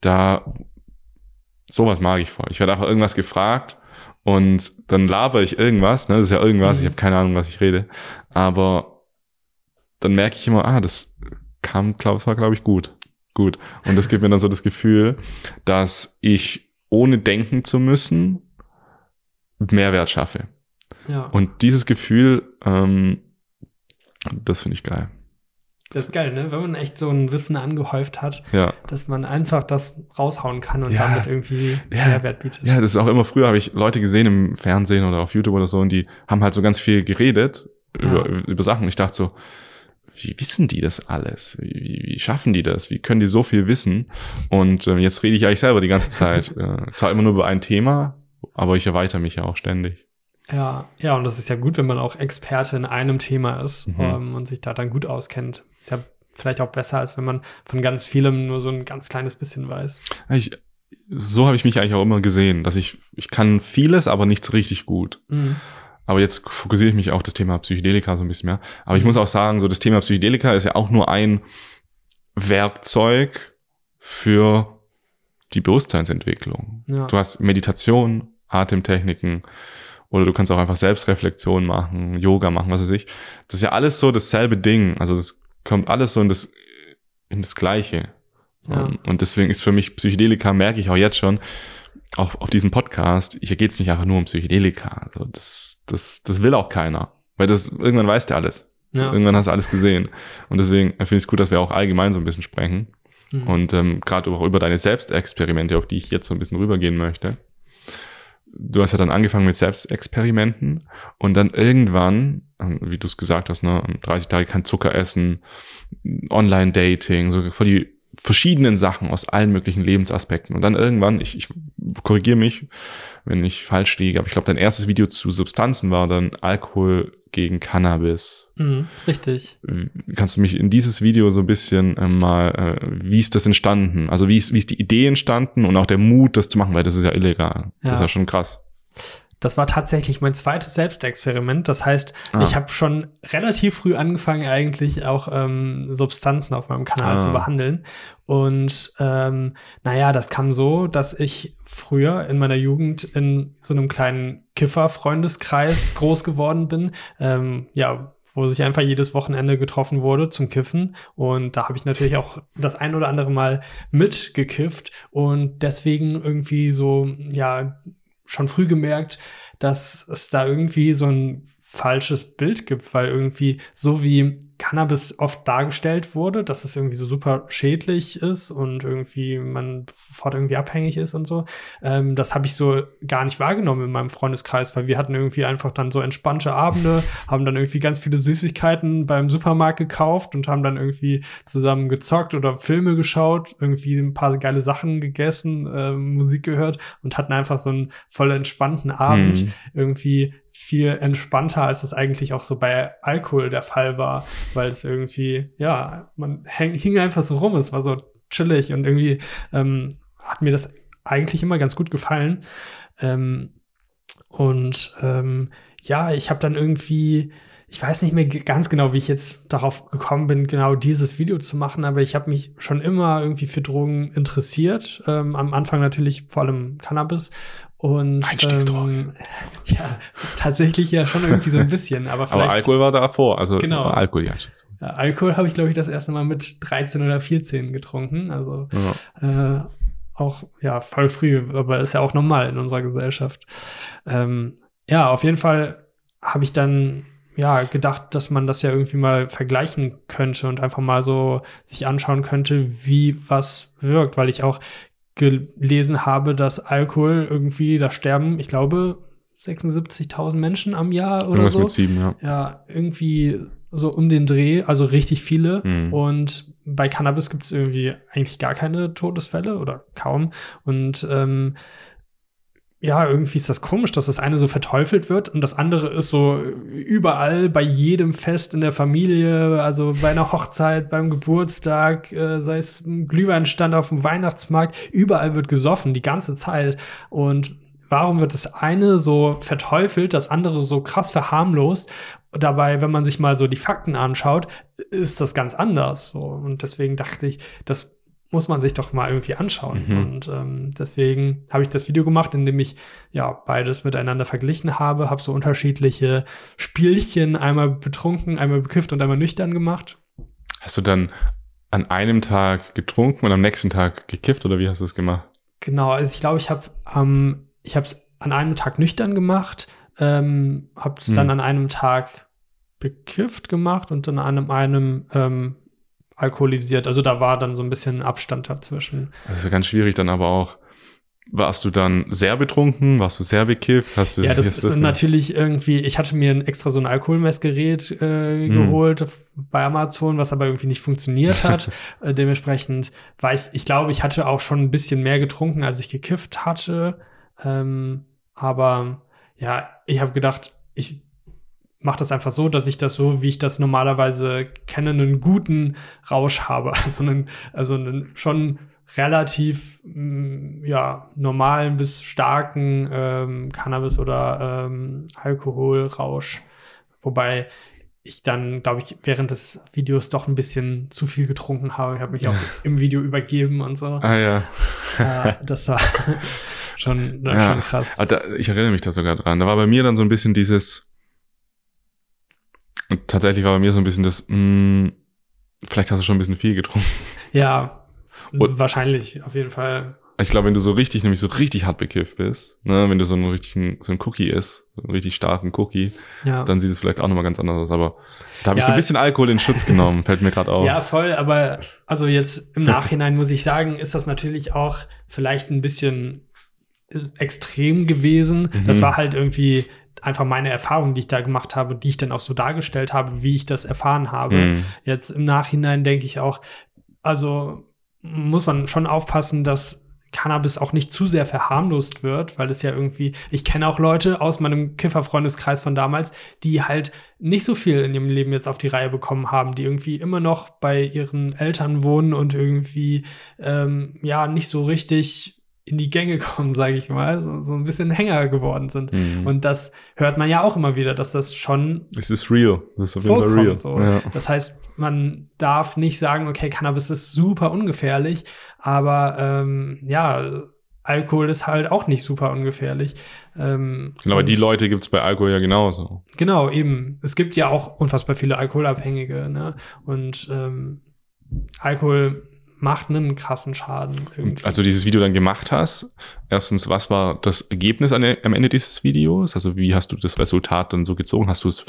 da, sowas mag ich voll. Ich werde einfach irgendwas gefragt und dann laber ich irgendwas, ne, das ist ja irgendwas, mhm. ich habe keine Ahnung, was ich rede, aber dann merke ich immer, ah, das kam, glaub, glaube glaub ich, gut. Gut. Und das gibt mir dann so das Gefühl, dass ich ohne denken zu müssen, Mehrwert schaffe. Ja. Und dieses Gefühl, ähm, das finde ich geil. Das ist geil, ne? Wenn man echt so ein Wissen angehäuft hat, ja. dass man einfach das raushauen kann und ja. damit irgendwie ja. Mehrwert bietet. Ja, das ist auch immer früher, habe ich Leute gesehen im Fernsehen oder auf YouTube oder so, und die haben halt so ganz viel geredet über, über Sachen. Und ich dachte so, wie wissen die das alles? Wie, wie, wie, schaffen die das? Wie können die so viel wissen? Und äh, jetzt rede ich eigentlich selber die ganze Zeit. äh, zwar immer nur über ein Thema, aber ich erweitere mich ja auch ständig. Ja, ja, und das ist ja gut, wenn man auch Experte in einem Thema ist mhm. ähm, und sich da dann gut auskennt. Ist ja vielleicht auch besser, als wenn man von ganz vielem nur so ein ganz kleines bisschen weiß. Ich, so habe ich mich eigentlich auch immer gesehen, dass ich, ich kann vieles, aber nichts richtig gut. Mhm aber jetzt fokussiere ich mich auf das Thema Psychedelika so ein bisschen mehr. Aber ich muss auch sagen, so das Thema Psychedelika ist ja auch nur ein Werkzeug für die Bewusstseinsentwicklung. Ja. Du hast Meditation, Atemtechniken oder du kannst auch einfach Selbstreflexion machen, Yoga machen, was weiß ich. Das ist ja alles so dasselbe Ding. Also das kommt alles so in das, in das Gleiche. Ja. Und deswegen ist für mich Psychedelika, merke ich auch jetzt schon, auf, auf diesem Podcast, hier geht's nicht einfach nur um Psychedelika. Also das, das, das will auch keiner. Weil das, irgendwann weißt du alles. Ja. Irgendwann hast du alles gesehen. Und deswegen finde ich es gut, dass wir auch allgemein so ein bisschen sprechen. Mhm. Und ähm, gerade auch über deine Selbstexperimente, auf die ich jetzt so ein bisschen rübergehen möchte. Du hast ja dann angefangen mit Selbstexperimenten und dann irgendwann, ähm, wie du es gesagt hast, ne, 30 Tage kein Zucker essen, Online-Dating, so vor die verschiedenen Sachen aus allen möglichen Lebensaspekten. Und dann irgendwann, ich, ich korrigiere mich, wenn ich falsch liege, aber ich glaube, dein erstes Video zu Substanzen war dann Alkohol gegen Cannabis. Mhm, richtig. Kannst du mich in dieses Video so ein bisschen äh, mal, äh, wie ist das entstanden? Also wie ist, wie ist die Idee entstanden und auch der Mut, das zu machen, weil das ist ja illegal. Ja. Das ist ja schon krass. Das war tatsächlich mein zweites Selbstexperiment. Das heißt, ah. ich habe schon relativ früh angefangen, eigentlich auch ähm, Substanzen auf meinem Kanal ah. zu behandeln. Und ähm, naja, das kam so, dass ich früher in meiner Jugend in so einem kleinen Kiffer-Freundeskreis groß geworden bin. Ähm, ja, wo sich einfach jedes Wochenende getroffen wurde zum Kiffen. Und da habe ich natürlich auch das ein oder andere Mal mitgekifft und deswegen irgendwie so, ja, schon früh gemerkt, dass es da irgendwie so ein falsches Bild gibt, weil irgendwie so wie Cannabis oft dargestellt wurde, dass es irgendwie so super schädlich ist und irgendwie man sofort irgendwie abhängig ist und so. Ähm, das habe ich so gar nicht wahrgenommen in meinem Freundeskreis, weil wir hatten irgendwie einfach dann so entspannte Abende, haben dann irgendwie ganz viele Süßigkeiten beim Supermarkt gekauft und haben dann irgendwie zusammen gezockt oder Filme geschaut, irgendwie ein paar geile Sachen gegessen, äh, Musik gehört und hatten einfach so einen voll entspannten Abend. Hm. Irgendwie viel entspannter, als das eigentlich auch so bei Alkohol der Fall war, weil es irgendwie, ja, man häng, hing einfach so rum, es war so chillig und irgendwie ähm, hat mir das eigentlich immer ganz gut gefallen. Ähm, und ähm, ja, ich habe dann irgendwie, ich weiß nicht mehr ganz genau, wie ich jetzt darauf gekommen bin, genau dieses Video zu machen, aber ich habe mich schon immer irgendwie für Drogen interessiert. Ähm, am Anfang natürlich vor allem Cannabis und, ähm, ja, tatsächlich ja schon irgendwie so ein bisschen. Aber, vielleicht, aber Alkohol war davor, also genau. Alkohol, ja. ja Alkohol habe ich, glaube ich, das erste Mal mit 13 oder 14 getrunken. Also ja. äh, auch, ja, voll früh, aber ist ja auch normal in unserer Gesellschaft. Ähm, ja, auf jeden Fall habe ich dann ja gedacht, dass man das ja irgendwie mal vergleichen könnte und einfach mal so sich anschauen könnte, wie was wirkt, weil ich auch gelesen habe, dass Alkohol irgendwie, da sterben, ich glaube, 76.000 Menschen am Jahr oder Irgendwas so. mit sieben, ja. Ja, irgendwie so um den Dreh, also richtig viele. Mhm. Und bei Cannabis gibt es irgendwie eigentlich gar keine Todesfälle oder kaum. Und ähm, ja, irgendwie ist das komisch, dass das eine so verteufelt wird und das andere ist so überall bei jedem Fest in der Familie, also bei einer Hochzeit, beim Geburtstag, äh, sei es ein Glühweinstand auf dem Weihnachtsmarkt, überall wird gesoffen die ganze Zeit und warum wird das eine so verteufelt, das andere so krass verharmlost? Dabei, wenn man sich mal so die Fakten anschaut, ist das ganz anders. So. Und deswegen dachte ich, das muss man sich doch mal irgendwie anschauen. Mhm. Und ähm, deswegen habe ich das Video gemacht, in dem ich ja beides miteinander verglichen habe, habe so unterschiedliche Spielchen, einmal betrunken, einmal bekifft und einmal nüchtern gemacht. Hast du dann an einem Tag getrunken und am nächsten Tag gekifft oder wie hast du es gemacht? Genau, also ich glaube, ich habe ähm, ich habe es an einem Tag nüchtern gemacht, ähm, habe es mhm. dann an einem Tag bekifft gemacht und dann an einem, einem ähm, alkoholisiert. Also da war dann so ein bisschen Abstand dazwischen. Das ist ja ganz schwierig dann aber auch. Warst du dann sehr betrunken? Warst du sehr bekifft? Hast du, ja, das ist das natürlich irgendwie, ich hatte mir extra so ein Alkoholmessgerät äh, hm. geholt bei Amazon, was aber irgendwie nicht funktioniert hat. äh, dementsprechend war ich, ich glaube, ich hatte auch schon ein bisschen mehr getrunken, als ich gekifft hatte. Ähm, aber ja, ich habe gedacht, ich mache das einfach so, dass ich das so, wie ich das normalerweise kenne, einen guten Rausch habe. Also einen, also einen schon relativ mm, ja, normalen bis starken ähm, Cannabis- oder ähm, Alkoholrausch. Wobei ich dann, glaube ich, während des Videos doch ein bisschen zu viel getrunken habe. Ich habe mich auch im Video übergeben und so. Ah ja. Äh, das war schon, ja. schon krass. Ah, ich erinnere mich da sogar dran. Da war bei mir dann so ein bisschen dieses und tatsächlich war bei mir so ein bisschen das, mh, mm, vielleicht hast du schon ein bisschen viel getrunken. Ja, und, wahrscheinlich, auf jeden Fall. Ich glaube, wenn du so richtig, nämlich so richtig hart bekifft bist, ne, wenn du so einen richtigen, so einen Cookie isst, so einen richtig starken Cookie, ja. dann sieht es vielleicht auch nochmal ganz anders aus. Aber da habe ja. ich so ein bisschen Alkohol in Schutz genommen, fällt mir gerade auf. Ja, voll, aber also jetzt im Nachhinein muss ich sagen, ist das natürlich auch vielleicht ein bisschen extrem gewesen. Mhm. Das war halt irgendwie einfach meine Erfahrungen, die ich da gemacht habe, die ich dann auch so dargestellt habe, wie ich das erfahren habe. Mhm. Jetzt im Nachhinein denke ich auch, also muss man schon aufpassen, dass Cannabis auch nicht zu sehr verharmlost wird, weil es ja irgendwie, ich kenne auch Leute aus meinem Kifferfreundeskreis von damals, die halt nicht so viel in ihrem Leben jetzt auf die Reihe bekommen haben, die irgendwie immer noch bei ihren Eltern wohnen und irgendwie ähm, ja nicht so richtig in die Gänge kommen, sage ich mal, so, so ein bisschen Hänger geworden sind. Mhm. Und das hört man ja auch immer wieder, dass das schon. Es ist real. Das ist auf jeden Fall real. So. Ja. Das heißt, man darf nicht sagen, okay, Cannabis ist super ungefährlich, aber ähm, ja, Alkohol ist halt auch nicht super ungefährlich. Ähm, genau, aber die Leute gibt es bei Alkohol ja genauso. Genau, eben. Es gibt ja auch unfassbar viele Alkoholabhängige. Ne? Und ähm, Alkohol macht einen krassen Schaden. Irgendwie. Also dieses Video dann gemacht hast, erstens, was war das Ergebnis am Ende dieses Videos? Also wie hast du das Resultat dann so gezogen? Hast du es,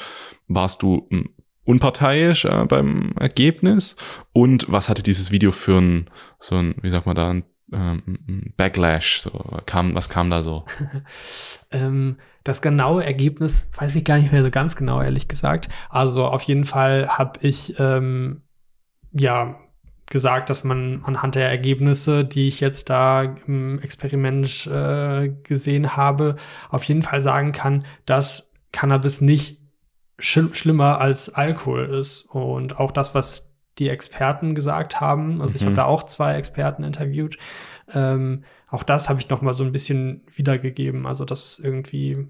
warst du hm, unparteiisch äh, beim Ergebnis? Und was hatte dieses Video für ein, so ein, wie sagt man da, ein ähm, hm, hm, Backlash? So, kam, was kam da so? ähm, das genaue Ergebnis weiß ich gar nicht mehr so ganz genau, ehrlich gesagt. Also auf jeden Fall habe ich ähm, ja gesagt, dass man anhand der Ergebnisse, die ich jetzt da im Experiment äh, gesehen habe, auf jeden Fall sagen kann, dass Cannabis nicht sch schlimmer als Alkohol ist. Und auch das, was die Experten gesagt haben, also mhm. ich habe da auch zwei Experten interviewt, ähm, auch das habe ich noch mal so ein bisschen wiedergegeben. Also dass irgendwie,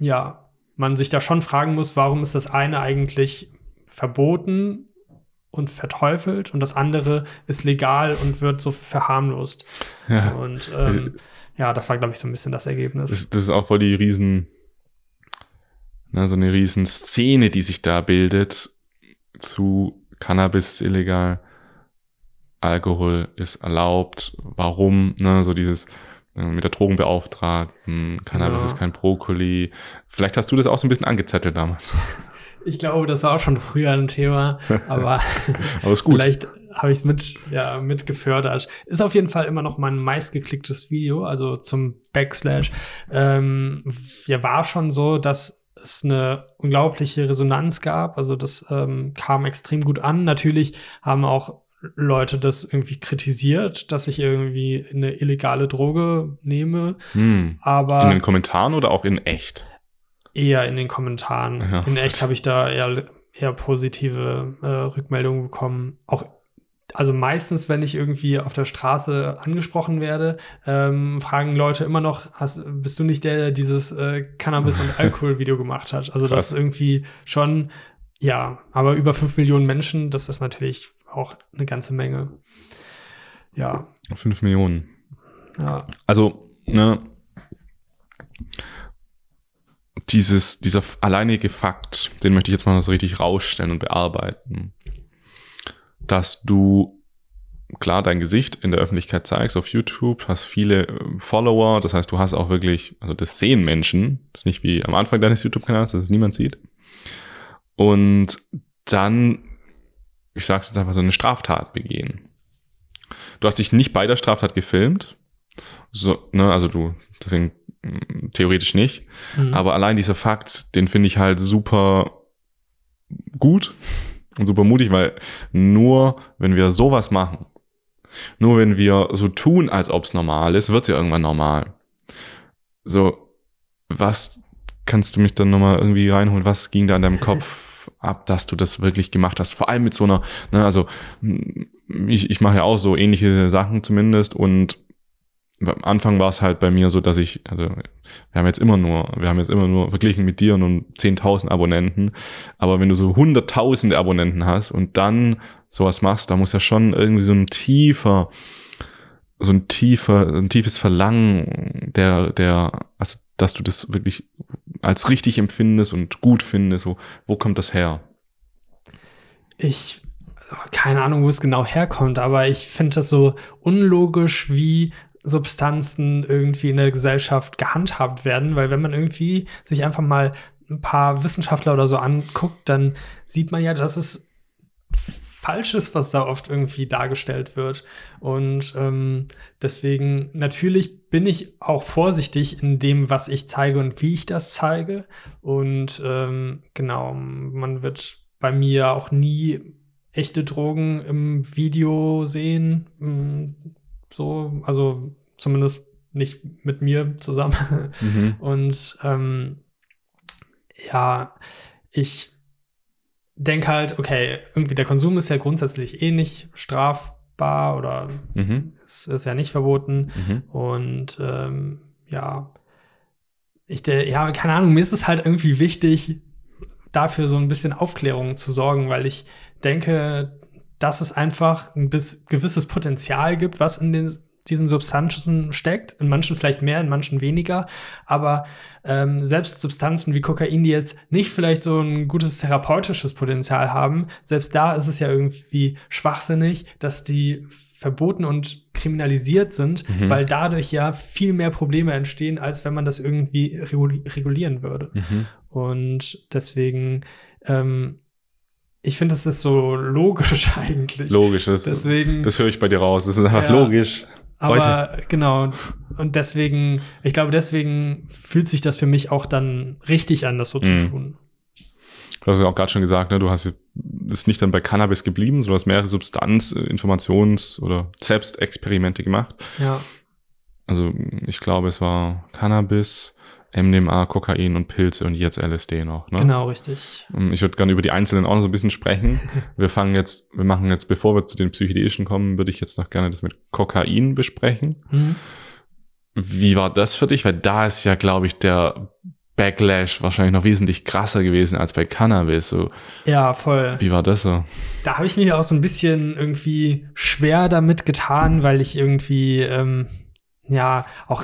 ja, man sich da schon fragen muss, warum ist das eine eigentlich verboten und verteufelt und das andere ist legal und wird so verharmlost. Ja. Und ähm, also, ja, das war, glaube ich, so ein bisschen das Ergebnis. Das, das ist auch voll die riesen, na, so eine riesen Szene, die sich da bildet zu Cannabis ist illegal, Alkohol ist erlaubt, warum, ne, so dieses äh, mit der Drogenbeauftragten, Cannabis genau. ist kein Brokkoli. Vielleicht hast du das auch so ein bisschen angezettelt damals. Ich glaube, das war auch schon früher ein Thema, aber, aber vielleicht habe ich es mit, ja, mit gefördert. Ist auf jeden Fall immer noch mein meistgeklicktes Video, also zum Backslash. Ähm, ja, war schon so, dass es eine unglaubliche Resonanz gab. Also das ähm, kam extrem gut an. Natürlich haben auch Leute das irgendwie kritisiert, dass ich irgendwie eine illegale Droge nehme. Hm. Aber in den Kommentaren oder auch in echt? eher in den Kommentaren. Ja. In echt habe ich da eher, eher positive äh, Rückmeldungen bekommen. Auch also meistens, wenn ich irgendwie auf der Straße angesprochen werde, ähm, fragen Leute immer noch, hast, bist du nicht der, der dieses äh, Cannabis- und Alkohol-Video gemacht hat? Also Krass. das ist irgendwie schon, ja, aber über fünf Millionen Menschen, das ist natürlich auch eine ganze Menge. Ja. Fünf Millionen. Ja. Also, ne, dieses, dieser alleinige Fakt, den möchte ich jetzt mal so richtig rausstellen und bearbeiten, dass du klar dein Gesicht in der Öffentlichkeit zeigst auf YouTube, hast viele ähm, Follower, das heißt, du hast auch wirklich, also das sehen Menschen, das ist nicht wie am Anfang deines YouTube-Kanals, dass es niemand sieht. Und dann, ich sag's jetzt einfach so, eine Straftat begehen. Du hast dich nicht bei der Straftat gefilmt, so, ne, also du, deswegen hm, theoretisch nicht. Mhm. Aber allein dieser Fakt, den finde ich halt super gut und super mutig, weil nur wenn wir sowas machen, nur wenn wir so tun, als ob es normal ist, wird es ja irgendwann normal. So, was kannst du mich dann nochmal irgendwie reinholen? Was ging da in deinem Kopf ab, dass du das wirklich gemacht hast? Vor allem mit so einer, ne, also hm, ich, ich mache ja auch so ähnliche Sachen zumindest und am Anfang war es halt bei mir so, dass ich, also wir haben jetzt immer nur, wir haben jetzt immer nur verglichen mit dir nur 10.000 Abonnenten, aber wenn du so 100.000 Abonnenten hast und dann sowas machst, da muss ja schon irgendwie so ein tiefer, so ein tiefer, ein tiefes Verlangen der, der, also dass du das wirklich als richtig empfindest und gut findest, so, wo kommt das her? Ich keine Ahnung, wo es genau herkommt, aber ich finde das so unlogisch, wie Substanzen irgendwie in der Gesellschaft gehandhabt werden, weil wenn man irgendwie sich einfach mal ein paar Wissenschaftler oder so anguckt, dann sieht man ja, dass es falsch ist, was da oft irgendwie dargestellt wird. Und ähm, deswegen natürlich bin ich auch vorsichtig in dem, was ich zeige und wie ich das zeige. Und ähm, genau, man wird bei mir auch nie echte Drogen im Video sehen. Mm, so, also zumindest nicht mit mir zusammen. Mhm. Und ähm, ja, ich denke halt, okay, irgendwie der Konsum ist ja grundsätzlich eh nicht strafbar oder mhm. ist, ist ja nicht verboten. Mhm. Und ähm, ja, ich, der, ja, keine Ahnung, mir ist es halt irgendwie wichtig, dafür so ein bisschen Aufklärung zu sorgen, weil ich denke, dass es einfach ein bis, gewisses Potenzial gibt, was in den, diesen Substanzen steckt. In manchen vielleicht mehr, in manchen weniger. Aber ähm, selbst Substanzen wie Kokain, die jetzt nicht vielleicht so ein gutes therapeutisches Potenzial haben, selbst da ist es ja irgendwie schwachsinnig, dass die verboten und kriminalisiert sind, mhm. weil dadurch ja viel mehr Probleme entstehen, als wenn man das irgendwie regulieren würde. Mhm. Und deswegen ähm, ich finde, das ist so logisch eigentlich. Logisch ist. Deswegen, das höre ich bei dir raus. Das ist einfach ja, logisch. Aber Leute. genau. Und deswegen, ich glaube, deswegen fühlt sich das für mich auch dann richtig an, das so mhm. zu tun. Du hast ja auch gerade schon gesagt, ne, du hast ist nicht dann bei Cannabis geblieben, sondern hast mehrere Substanz-, äh, Informations- oder Selbstexperimente gemacht. Ja. Also ich glaube, es war Cannabis, MDMA, Kokain und Pilze und jetzt LSD noch. Ne? Genau, richtig. Ähm, ich würde gerne über die einzelnen auch noch so ein bisschen sprechen. wir fangen jetzt, wir machen jetzt, bevor wir zu den psychedelischen kommen, würde ich jetzt noch gerne das mit Kokain besprechen. Mhm. Wie war das für dich? Weil da ist ja, glaube ich, der Backlash wahrscheinlich noch wesentlich krasser gewesen als bei Cannabis. So. Ja, voll. Wie war das so? Da habe ich mir auch so ein bisschen irgendwie schwer damit getan, weil ich irgendwie, ähm, ja, auch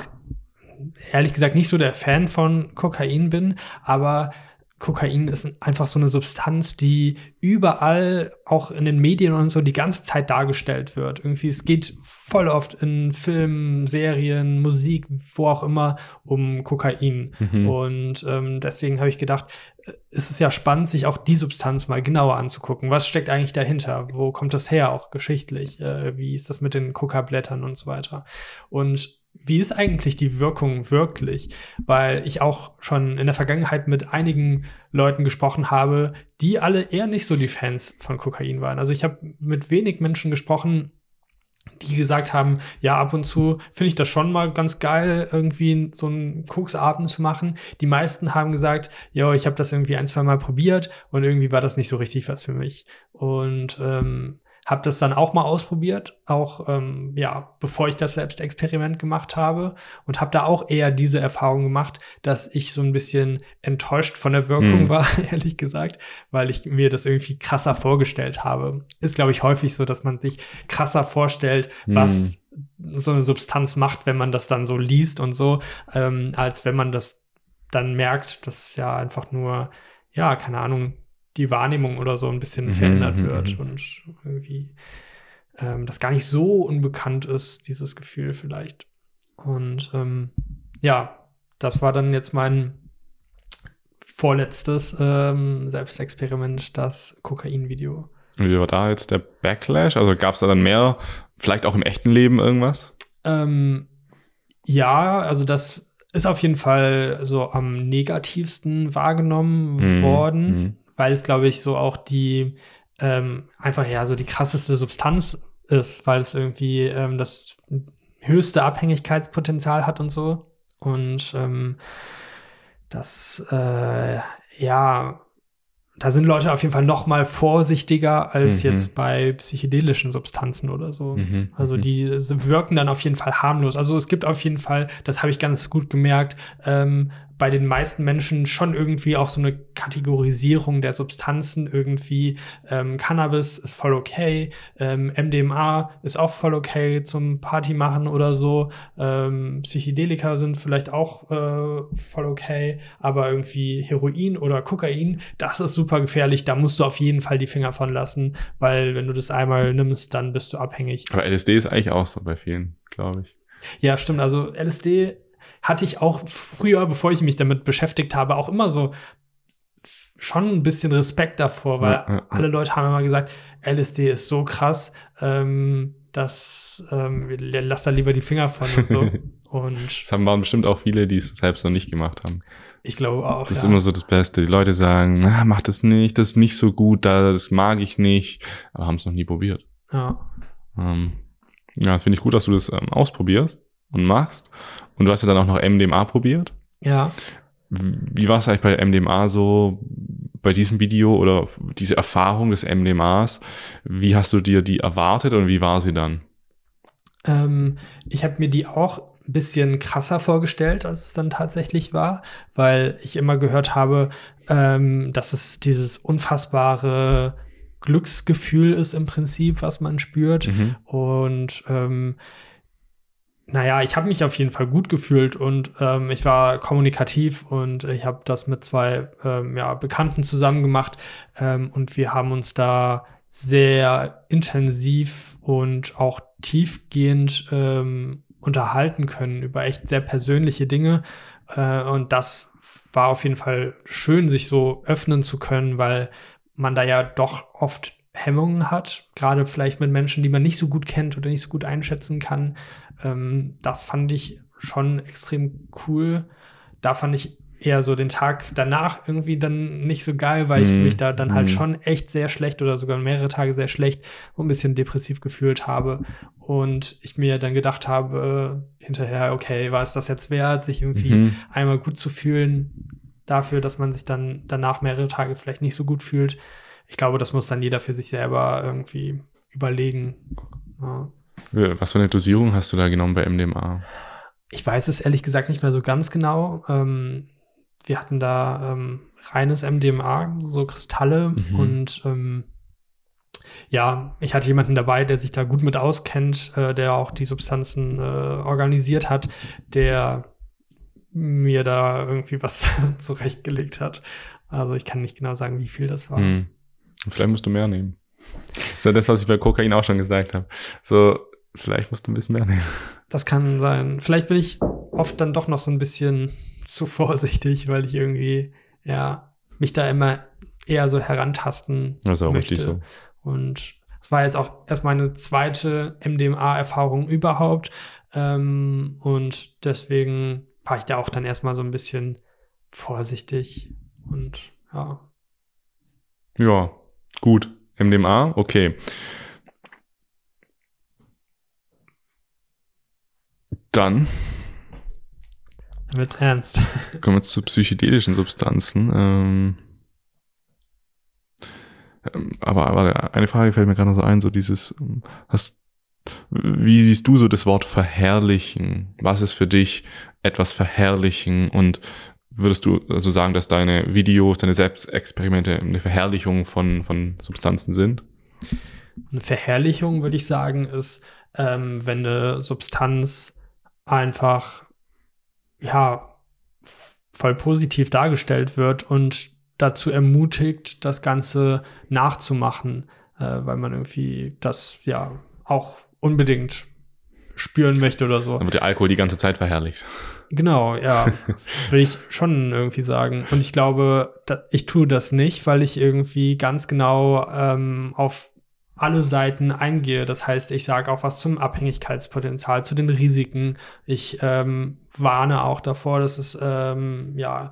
ehrlich gesagt nicht so der Fan von Kokain bin, aber Kokain ist einfach so eine Substanz, die überall, auch in den Medien und so, die ganze Zeit dargestellt wird. Irgendwie, es geht voll oft in Filmen, Serien, Musik, wo auch immer, um Kokain. Mhm. Und ähm, deswegen habe ich gedacht, äh, es ist ja spannend, sich auch die Substanz mal genauer anzugucken. Was steckt eigentlich dahinter? Wo kommt das her, auch geschichtlich? Äh, wie ist das mit den Coca-Blättern und so weiter? Und wie ist eigentlich die Wirkung wirklich? Weil ich auch schon in der Vergangenheit mit einigen Leuten gesprochen habe, die alle eher nicht so die Fans von Kokain waren. Also ich habe mit wenig Menschen gesprochen, die gesagt haben, ja, ab und zu finde ich das schon mal ganz geil, irgendwie so einen Koksabend zu machen. Die meisten haben gesagt, ja, ich habe das irgendwie ein, zwei Mal probiert und irgendwie war das nicht so richtig was für mich. Und ähm, habe das dann auch mal ausprobiert, auch ähm, ja, bevor ich das Selbstexperiment gemacht habe und habe da auch eher diese Erfahrung gemacht, dass ich so ein bisschen enttäuscht von der Wirkung mhm. war, ehrlich gesagt, weil ich mir das irgendwie krasser vorgestellt habe. Ist glaube ich häufig so, dass man sich krasser vorstellt, mhm. was hm. so eine Substanz macht, wenn man das dann so liest und so, ähm, als wenn man das dann merkt, dass ja einfach nur ja, keine Ahnung, die Wahrnehmung oder so ein bisschen mhm, verändert mhm, wird mhm. und irgendwie ähm, das gar nicht so unbekannt ist, dieses Gefühl vielleicht. Und ähm, ja, das war dann jetzt mein vorletztes ähm, Selbstexperiment, das Kokain-Video. Wie war da jetzt der Backlash? Also gab es da dann mehr, vielleicht auch im echten Leben irgendwas? Ähm, ja, also das ist auf jeden Fall so am negativsten wahrgenommen mhm. worden. Mhm weil es, glaube ich, so auch die ähm, einfach ja so die krasseste Substanz ist, weil es irgendwie ähm, das höchste Abhängigkeitspotenzial hat und so. Und ähm, das, äh, ja, da sind Leute auf jeden Fall noch mal vorsichtiger als mhm. jetzt bei psychedelischen Substanzen oder so. Mhm. mhm. Also die wirken dann auf jeden Fall harmlos. Also es gibt auf jeden Fall, das habe ich ganz gut gemerkt, ähm, bei den meisten Menschen schon irgendwie auch so eine Kategorisierung der Substanzen irgendwie. Ähm, Cannabis ist voll okay, ähm, MDMA ist auch voll okay zum Party machen oder so. Ähm, Psychedelika sind vielleicht auch äh, voll okay, aber irgendwie Heroin oder Kokain, das ist super gefährlich. Da musst du auf jeden Fall die Finger von lassen, weil wenn du das einmal nimmst, dann bist du abhängig. Aber LSD ist eigentlich auch so bei vielen, glaube ich. Ja, stimmt. Also LSD hatte ich auch früher, bevor ich mich damit beschäftigt habe, auch immer so schon ein bisschen Respekt davor, weil ja, ja, alle Leute haben immer gesagt, LSD ist so krass, ähm, dass ähm, lass da lieber die Finger von und so. Und das haben waren bestimmt auch viele, die es selbst noch nicht gemacht haben. Ich glaube auch. Das ist ja. immer so das Beste. Die Leute sagen, na, ah, mach das nicht, das ist nicht so gut, das mag ich nicht, aber haben es noch nie probiert. Ja. Ähm, ja, finde ich gut, dass du das ähm, ausprobierst und machst und du hast ja dann auch noch MDMA probiert. Ja. Wie war es eigentlich bei MDMA so, bei diesem Video oder diese Erfahrung des MDMAs? Wie hast du dir die erwartet und wie war sie dann? Ähm, ich habe mir die auch ein bisschen krasser vorgestellt, als es dann tatsächlich war, weil ich immer gehört habe, ähm, dass es dieses unfassbare Glücksgefühl ist im Prinzip, was man spürt. Mhm. Und ähm, naja, ich habe mich auf jeden Fall gut gefühlt und ähm, ich war kommunikativ und ich habe das mit zwei ähm, ja, Bekannten zusammen gemacht ähm, und wir haben uns da sehr intensiv und auch tiefgehend ähm, unterhalten können über echt sehr persönliche Dinge äh, und das war auf jeden Fall schön, sich so öffnen zu können, weil man da ja doch oft Hemmungen hat, gerade vielleicht mit Menschen, die man nicht so gut kennt oder nicht so gut einschätzen kann. Ähm, das fand ich schon extrem cool. Da fand ich eher so den Tag danach irgendwie dann nicht so geil, weil ich mhm. mich da dann halt mm. schon echt sehr schlecht oder sogar mehrere Tage sehr schlecht und ein bisschen depressiv gefühlt habe. Und ich mir dann gedacht habe, äh, hinterher, okay, war es das jetzt wert, sich irgendwie mm einmal gut zu fühlen dafür, dass man sich dann danach mehrere Tage vielleicht nicht so gut fühlt ich glaube, das muss dann jeder für sich selber irgendwie überlegen. Ja. Äh, was für eine Dosierung hast du da genommen bei MDMA? Ich weiß es ehrlich gesagt nicht mehr so ganz genau. Ähm, wir hatten da ähm, reines MDMA, so Kristalle mhm. und ähm, ja, ich hatte jemanden dabei, der sich da gut mit auskennt, äh, der auch die Substanzen äh, organisiert hat, der mir da irgendwie was zurechtgelegt hat. Also ich kann nicht genau sagen, wie viel das war. Mhm. Vielleicht musst du mehr nehmen. Das ist ja das, was ich bei Kokain auch schon gesagt habe. So, vielleicht musst du ein bisschen mehr nehmen. Das kann sein. Vielleicht bin ich oft dann doch noch so ein bisschen zu vorsichtig, weil ich irgendwie, ja, mich da immer eher so herantasten das ist auch möchte. Richtig so. Und es war jetzt auch erst meine zweite MDMA-Erfahrung überhaupt. Ähm, und deswegen war ich da auch dann erstmal so ein bisschen vorsichtig und ja. Ja, Gut. MDMA? Okay. Dann. Dann wird's ernst. Kommen wir jetzt zu psychedelischen Substanzen. Ähm, ähm aber, aber, eine Frage fällt mir gerade noch so ein, so dieses, ähm, hast, wie siehst du so das Wort verherrlichen? Was ist für dich etwas verherrlichen und würdest du also sagen, dass deine Videos, deine Selbstexperimente eine Verherrlichung von, von Substanzen sind? Eine Verherrlichung, würde ich sagen, ist, ähm, wenn eine Substanz einfach, ja, voll positiv dargestellt wird und dazu ermutigt, das Ganze nachzumachen, äh, weil man irgendwie das ja auch unbedingt spüren möchte oder so. Dann wird der Alkohol die ganze Zeit verherrlicht. Genau, ja. will ich schon irgendwie sagen. Und ich glaube, ich tue das nicht, weil ich irgendwie ganz genau ähm, auf alle Seiten eingehe. Das heißt, ich sage auch was zum Abhängigkeitspotenzial, zu den Risiken. Ich ähm, warne auch davor, dass es ähm, ja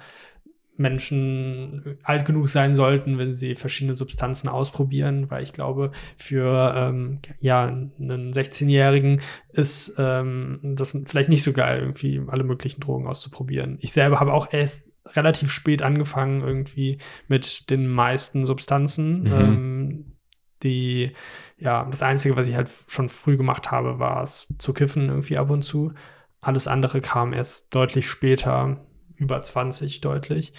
Menschen alt genug sein sollten, wenn sie verschiedene Substanzen ausprobieren, weil ich glaube, für ähm, ja, einen 16-Jährigen ist ähm, das vielleicht nicht so geil, irgendwie alle möglichen Drogen auszuprobieren. Ich selber habe auch erst relativ spät angefangen, irgendwie mit den meisten Substanzen. Mhm. Ähm, die, ja, das Einzige, was ich halt schon früh gemacht habe, war es zu kiffen irgendwie ab und zu. Alles andere kam erst deutlich später über 20 deutlich.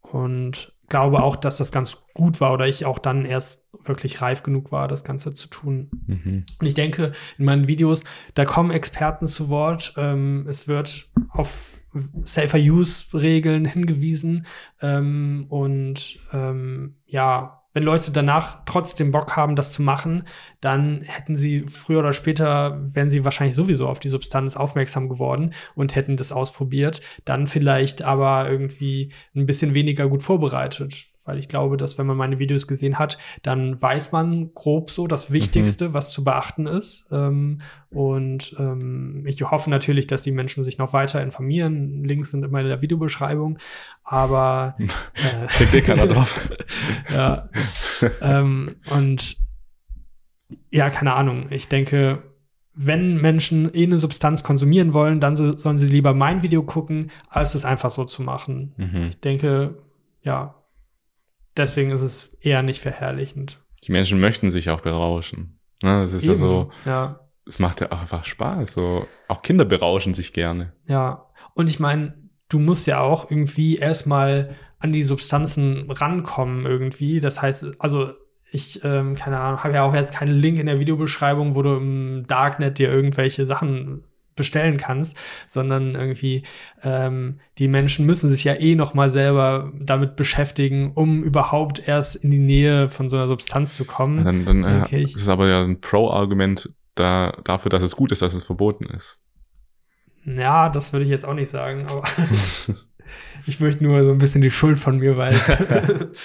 Und glaube auch, dass das ganz gut war oder ich auch dann erst wirklich reif genug war, das Ganze zu tun. Mhm. Und ich denke, in meinen Videos, da kommen Experten zu Wort. Ähm, es wird auf Safer Use Regeln hingewiesen ähm, und ähm, ja, wenn Leute danach trotzdem Bock haben, das zu machen, dann hätten sie früher oder später, wären sie wahrscheinlich sowieso auf die Substanz aufmerksam geworden und hätten das ausprobiert, dann vielleicht aber irgendwie ein bisschen weniger gut vorbereitet weil ich glaube, dass wenn man meine Videos gesehen hat, dann weiß man grob so das Wichtigste, mhm. was zu beachten ist. Ähm, und ähm, ich hoffe natürlich, dass die Menschen sich noch weiter informieren. Links sind immer in der Videobeschreibung, aber äh, klickt eh keiner drauf. ja. ähm, und ja, keine Ahnung. Ich denke, wenn Menschen eh eine Substanz konsumieren wollen, dann so, sollen sie lieber mein Video gucken, als es einfach so zu machen. Mhm. Ich denke, ja, deswegen ist es eher nicht verherrlichend. Die Menschen möchten sich auch berauschen. Ne? Das ist Eben, ja so. Ja. Es macht ja auch einfach Spaß. So. Auch Kinder berauschen sich gerne. Ja. Und ich meine, du musst ja auch irgendwie erstmal an die Substanzen rankommen irgendwie. Das heißt, also ich, ähm, keine Ahnung, habe ja auch jetzt keinen Link in der Videobeschreibung, wo du im Darknet dir irgendwelche Sachen bestellen kannst, sondern irgendwie ähm, die Menschen müssen sich ja eh noch mal selber damit beschäftigen, um überhaupt erst in die Nähe von so einer Substanz zu kommen. Dann, dann äh, okay, ist aber ja ein Pro-Argument da, dafür, dass es gut ist, dass es verboten ist. Ja, das würde ich jetzt auch nicht sagen, aber ich möchte nur so ein bisschen die Schuld von mir weisen.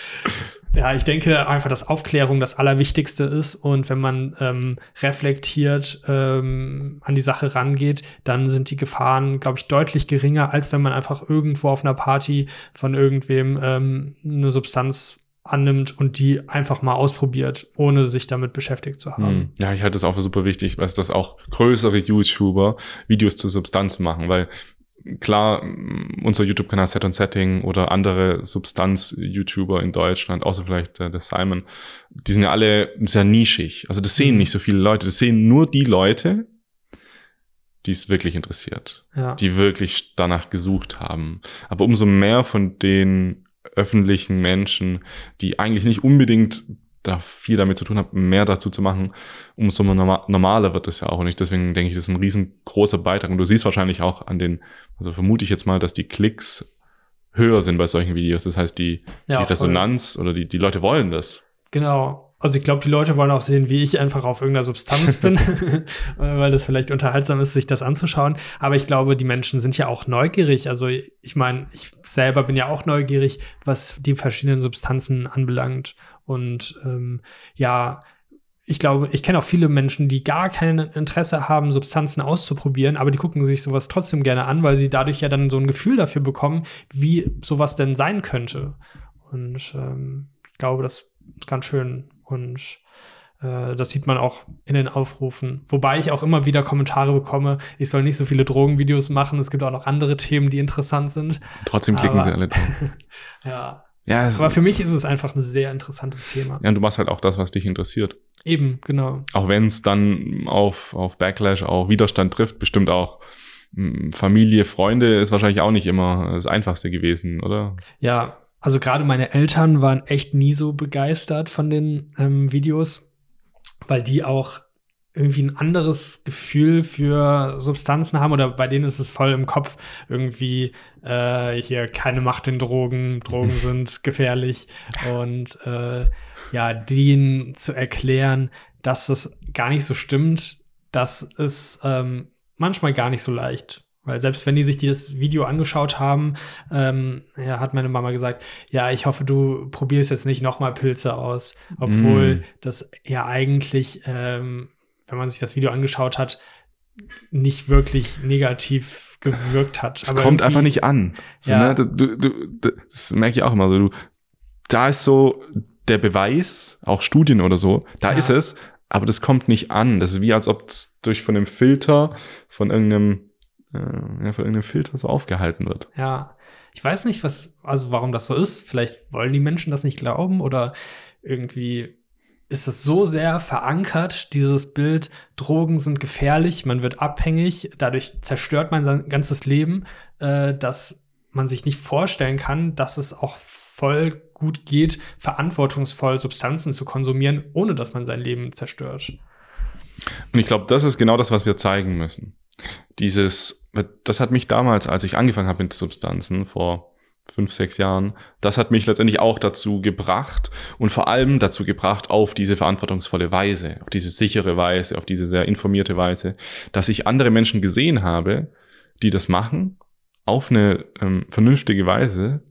Ja, ich denke einfach, dass Aufklärung das Allerwichtigste ist und wenn man ähm, reflektiert ähm, an die Sache rangeht, dann sind die Gefahren, glaube ich, deutlich geringer, als wenn man einfach irgendwo auf einer Party von irgendwem ähm, eine Substanz annimmt und die einfach mal ausprobiert, ohne sich damit beschäftigt zu haben. Hm. Ja, ich halte es auch für super wichtig, was das auch größere YouTuber Videos zur Substanz machen, weil klar, mm, unser YouTube-Kanal Set on Setting oder andere Substanz-YouTuber in Deutschland, außer vielleicht äh, der Simon, die sind ja alle sehr nischig. Also das sehen mhm. nicht so viele Leute. Das sehen nur die Leute, die es wirklich interessiert, ja. die wirklich danach gesucht haben. Aber umso mehr von den öffentlichen Menschen, die eigentlich nicht unbedingt da viel damit zu tun habe, mehr dazu zu machen, umso normaler wird es ja auch nicht. Deswegen denke ich, das ist ein riesengroßer Beitrag. Und du siehst wahrscheinlich auch an den, also vermute ich jetzt mal, dass die Klicks höher sind bei solchen Videos. Das heißt, die, ja, die Resonanz voll. oder die, die Leute wollen das. Genau. Also ich glaube, die Leute wollen auch sehen, wie ich einfach auf irgendeiner Substanz bin, weil das vielleicht unterhaltsam ist, sich das anzuschauen. Aber ich glaube, die Menschen sind ja auch neugierig. Also ich meine, ich selber bin ja auch neugierig, was die verschiedenen Substanzen anbelangt. Und ähm, ja, ich glaube, ich kenne auch viele Menschen, die gar kein Interesse haben, Substanzen auszuprobieren, aber die gucken sich sowas trotzdem gerne an, weil sie dadurch ja dann so ein Gefühl dafür bekommen, wie sowas denn sein könnte. Und ähm, ich glaube, das ist ganz schön. Und äh, das sieht man auch in den Aufrufen. Wobei ich auch immer wieder Kommentare bekomme, ich soll nicht so viele Drogenvideos machen. Es gibt auch noch andere Themen, die interessant sind. Trotzdem klicken aber, sie alle. ja, ja, Aber für mich ist es einfach ein sehr interessantes Thema. Ja, und du machst halt auch das, was dich interessiert. Eben, genau. Auch wenn es dann auf, auf Backlash, auf Widerstand trifft, bestimmt auch. Hm, Familie, Freunde ist wahrscheinlich auch nicht immer das Einfachste gewesen, oder? Ja, also gerade meine Eltern waren echt nie so begeistert von den ähm, Videos, weil die auch irgendwie ein anderes Gefühl für Substanzen haben oder bei denen ist es voll im Kopf irgendwie äh, hier keine Macht in Drogen, Drogen sind gefährlich und äh, ja, denen zu erklären, dass es gar nicht so stimmt, das ist ähm, manchmal gar nicht so leicht. Weil selbst wenn die sich dieses Video angeschaut haben, ähm, ja, hat meine Mama gesagt, ja, ich hoffe, du probierst jetzt nicht nochmal Pilze aus, obwohl mm. das ja eigentlich ähm, wenn man sich das Video angeschaut hat, nicht wirklich negativ gewirkt hat. Es kommt einfach nicht an. So, ja. ne? du, du, das merke ich auch immer. So, du, da ist so der Beweis, auch Studien oder so, da ja. ist es, aber das kommt nicht an. Das ist wie, als ob es durch von einem Filter, von irgendeinem, äh, ja, von irgendeinem Filter so aufgehalten wird. Ja. Ich weiß nicht, was, also warum das so ist. Vielleicht wollen die Menschen das nicht glauben oder irgendwie ist es so sehr verankert, dieses Bild, Drogen sind gefährlich, man wird abhängig, dadurch zerstört man sein ganzes Leben, äh, dass man sich nicht vorstellen kann, dass es auch voll gut geht, verantwortungsvoll Substanzen zu konsumieren, ohne dass man sein Leben zerstört. Und ich glaube, das ist genau das, was wir zeigen müssen. Dieses, das hat mich damals, als ich angefangen habe mit Substanzen, vor fünf, sechs Jahren. Das hat mich letztendlich auch dazu gebracht und vor allem dazu gebracht, auf diese verantwortungsvolle Weise, auf diese sichere Weise, auf diese sehr informierte Weise, dass ich andere Menschen gesehen habe, die das machen, auf eine ähm, vernünftige Weise.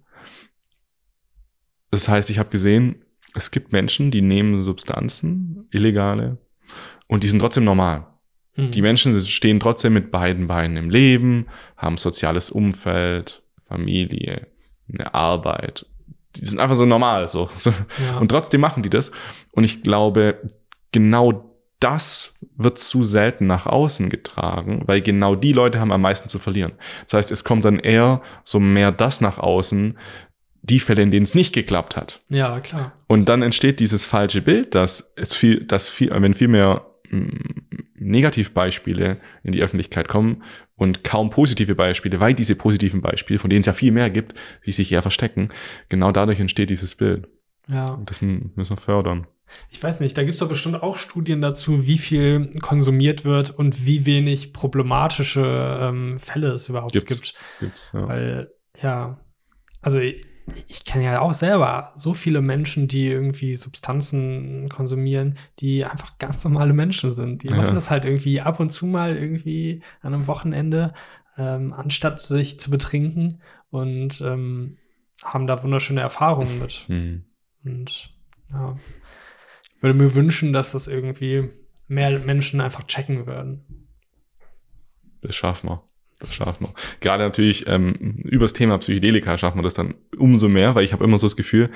Das heißt, ich habe gesehen, es gibt Menschen, die nehmen Substanzen, illegale, und die sind trotzdem normal. Hm. Die Menschen stehen trotzdem mit beiden Beinen im Leben, haben soziales Umfeld, Familie, eine Arbeit. Die sind einfach so normal so. Ja. Und trotzdem machen die das. Und ich glaube, genau das wird zu selten nach außen getragen, weil genau die Leute haben am meisten zu verlieren. Das heißt, es kommt dann eher so mehr das nach außen, die Fälle, in denen es nicht geklappt hat. Ja, klar. Und dann entsteht dieses falsche Bild, dass es viel, dass viel, wenn viel mehr Negativbeispiele in die Öffentlichkeit kommen und kaum positive Beispiele, weil diese positiven Beispiele, von denen es ja viel mehr gibt, die sich eher verstecken, genau dadurch entsteht dieses Bild. Ja. Und das müssen wir fördern. Ich weiß nicht, da gibt es doch bestimmt auch Studien dazu, wie viel konsumiert wird und wie wenig problematische ähm, Fälle es überhaupt gibt's, gibt. Gibt's, ja. Weil, ja, also ich kenne ja auch selber so viele Menschen, die irgendwie Substanzen konsumieren, die einfach ganz normale Menschen sind. Die ja. machen das halt irgendwie ab und zu mal irgendwie an einem Wochenende, ähm, anstatt sich zu betrinken und ähm, haben da wunderschöne Erfahrungen mit. Mhm. Und ja, ich würde mir wünschen, dass das irgendwie mehr Menschen einfach checken würden. Das schaffen wir das schafft man. Gerade natürlich ähm, über das Thema Psychedelika schafft man das dann umso mehr, weil ich habe immer so das Gefühl,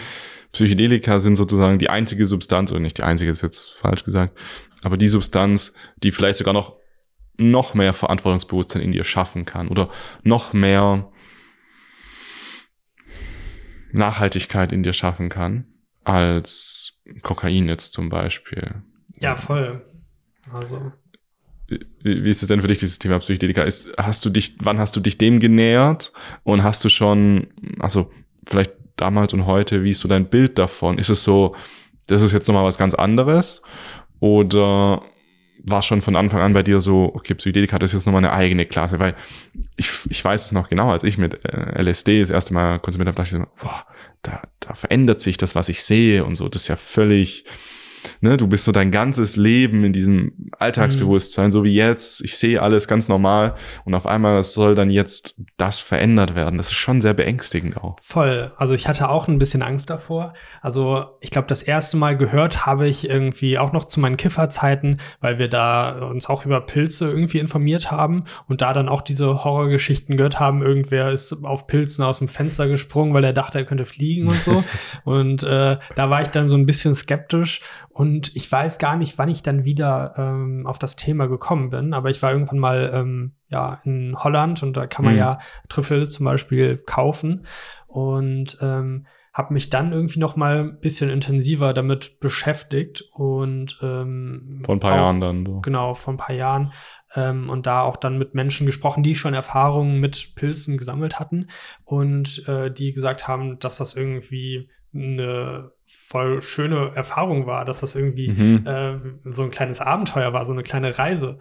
Psychedelika sind sozusagen die einzige Substanz, oder nicht die einzige, ist jetzt falsch gesagt, aber die Substanz, die vielleicht sogar noch, noch mehr Verantwortungsbewusstsein in dir schaffen kann oder noch mehr Nachhaltigkeit in dir schaffen kann, als Kokain jetzt zum Beispiel. Ja, voll. Also wie ist es denn für dich, dieses Thema Psychedelika? Ist, hast du dich, wann hast du dich dem genähert? Und hast du schon, also vielleicht damals und heute, wie ist so dein Bild davon? Ist es so, das ist jetzt nochmal was ganz anderes? Oder war schon von Anfang an bei dir so, okay, Psychedelika, das ist jetzt nochmal eine eigene Klasse? Weil ich, ich weiß es noch genau, als ich mit äh, LSD das erste Mal konsumiert habe, dachte ich so, boah, da, da verändert sich das, was ich sehe und so. Das ist ja völlig, ne, du bist so dein ganzes Leben in diesem Alltagsbewusstsein, mhm. so wie jetzt, ich sehe alles ganz normal und auf einmal soll dann jetzt das verändert werden. Das ist schon sehr beängstigend auch. Voll. Also ich hatte auch ein bisschen Angst davor. Also ich glaube, das erste Mal gehört habe ich irgendwie auch noch zu meinen Kifferzeiten, weil wir da uns auch über Pilze irgendwie informiert haben und da dann auch diese Horrorgeschichten gehört haben. Irgendwer ist auf Pilzen aus dem Fenster gesprungen, weil er dachte, er könnte fliegen und so. und äh, da war ich dann so ein bisschen skeptisch und ich weiß gar nicht, wann ich dann wieder ähm, auf das Thema gekommen bin, aber ich war irgendwann mal ähm, ja, in Holland und da kann man mhm. ja Trüffel zum Beispiel kaufen. Und ähm, habe mich dann irgendwie noch mal ein bisschen intensiver damit beschäftigt und ähm, vor ein paar auch, Jahren dann so. genau vor ein paar Jahren ähm, und da auch dann mit Menschen gesprochen, die schon Erfahrungen mit Pilzen gesammelt hatten und äh, die gesagt haben, dass das irgendwie eine voll schöne Erfahrung war, dass das irgendwie mhm. äh, so ein kleines Abenteuer war, so eine kleine Reise.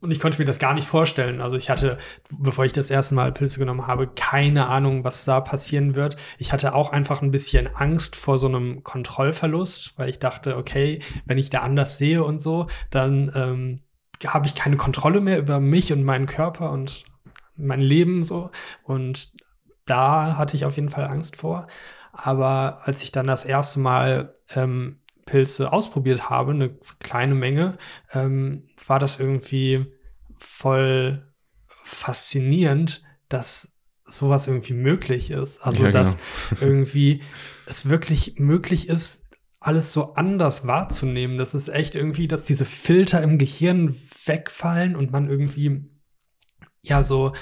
Und ich konnte mir das gar nicht vorstellen. Also ich hatte, bevor ich das erste Mal Pilze genommen habe, keine Ahnung, was da passieren wird. Ich hatte auch einfach ein bisschen Angst vor so einem Kontrollverlust, weil ich dachte, okay, wenn ich da anders sehe und so, dann ähm, habe ich keine Kontrolle mehr über mich und meinen Körper und mein Leben so. Und da hatte ich auf jeden Fall Angst vor. Aber als ich dann das erste Mal ähm, Pilze ausprobiert habe, eine kleine Menge, ähm, war das irgendwie voll faszinierend, dass sowas irgendwie möglich ist. Also, ja, genau. dass irgendwie es wirklich möglich ist, alles so anders wahrzunehmen. Das ist echt irgendwie, dass diese Filter im Gehirn wegfallen und man irgendwie ja so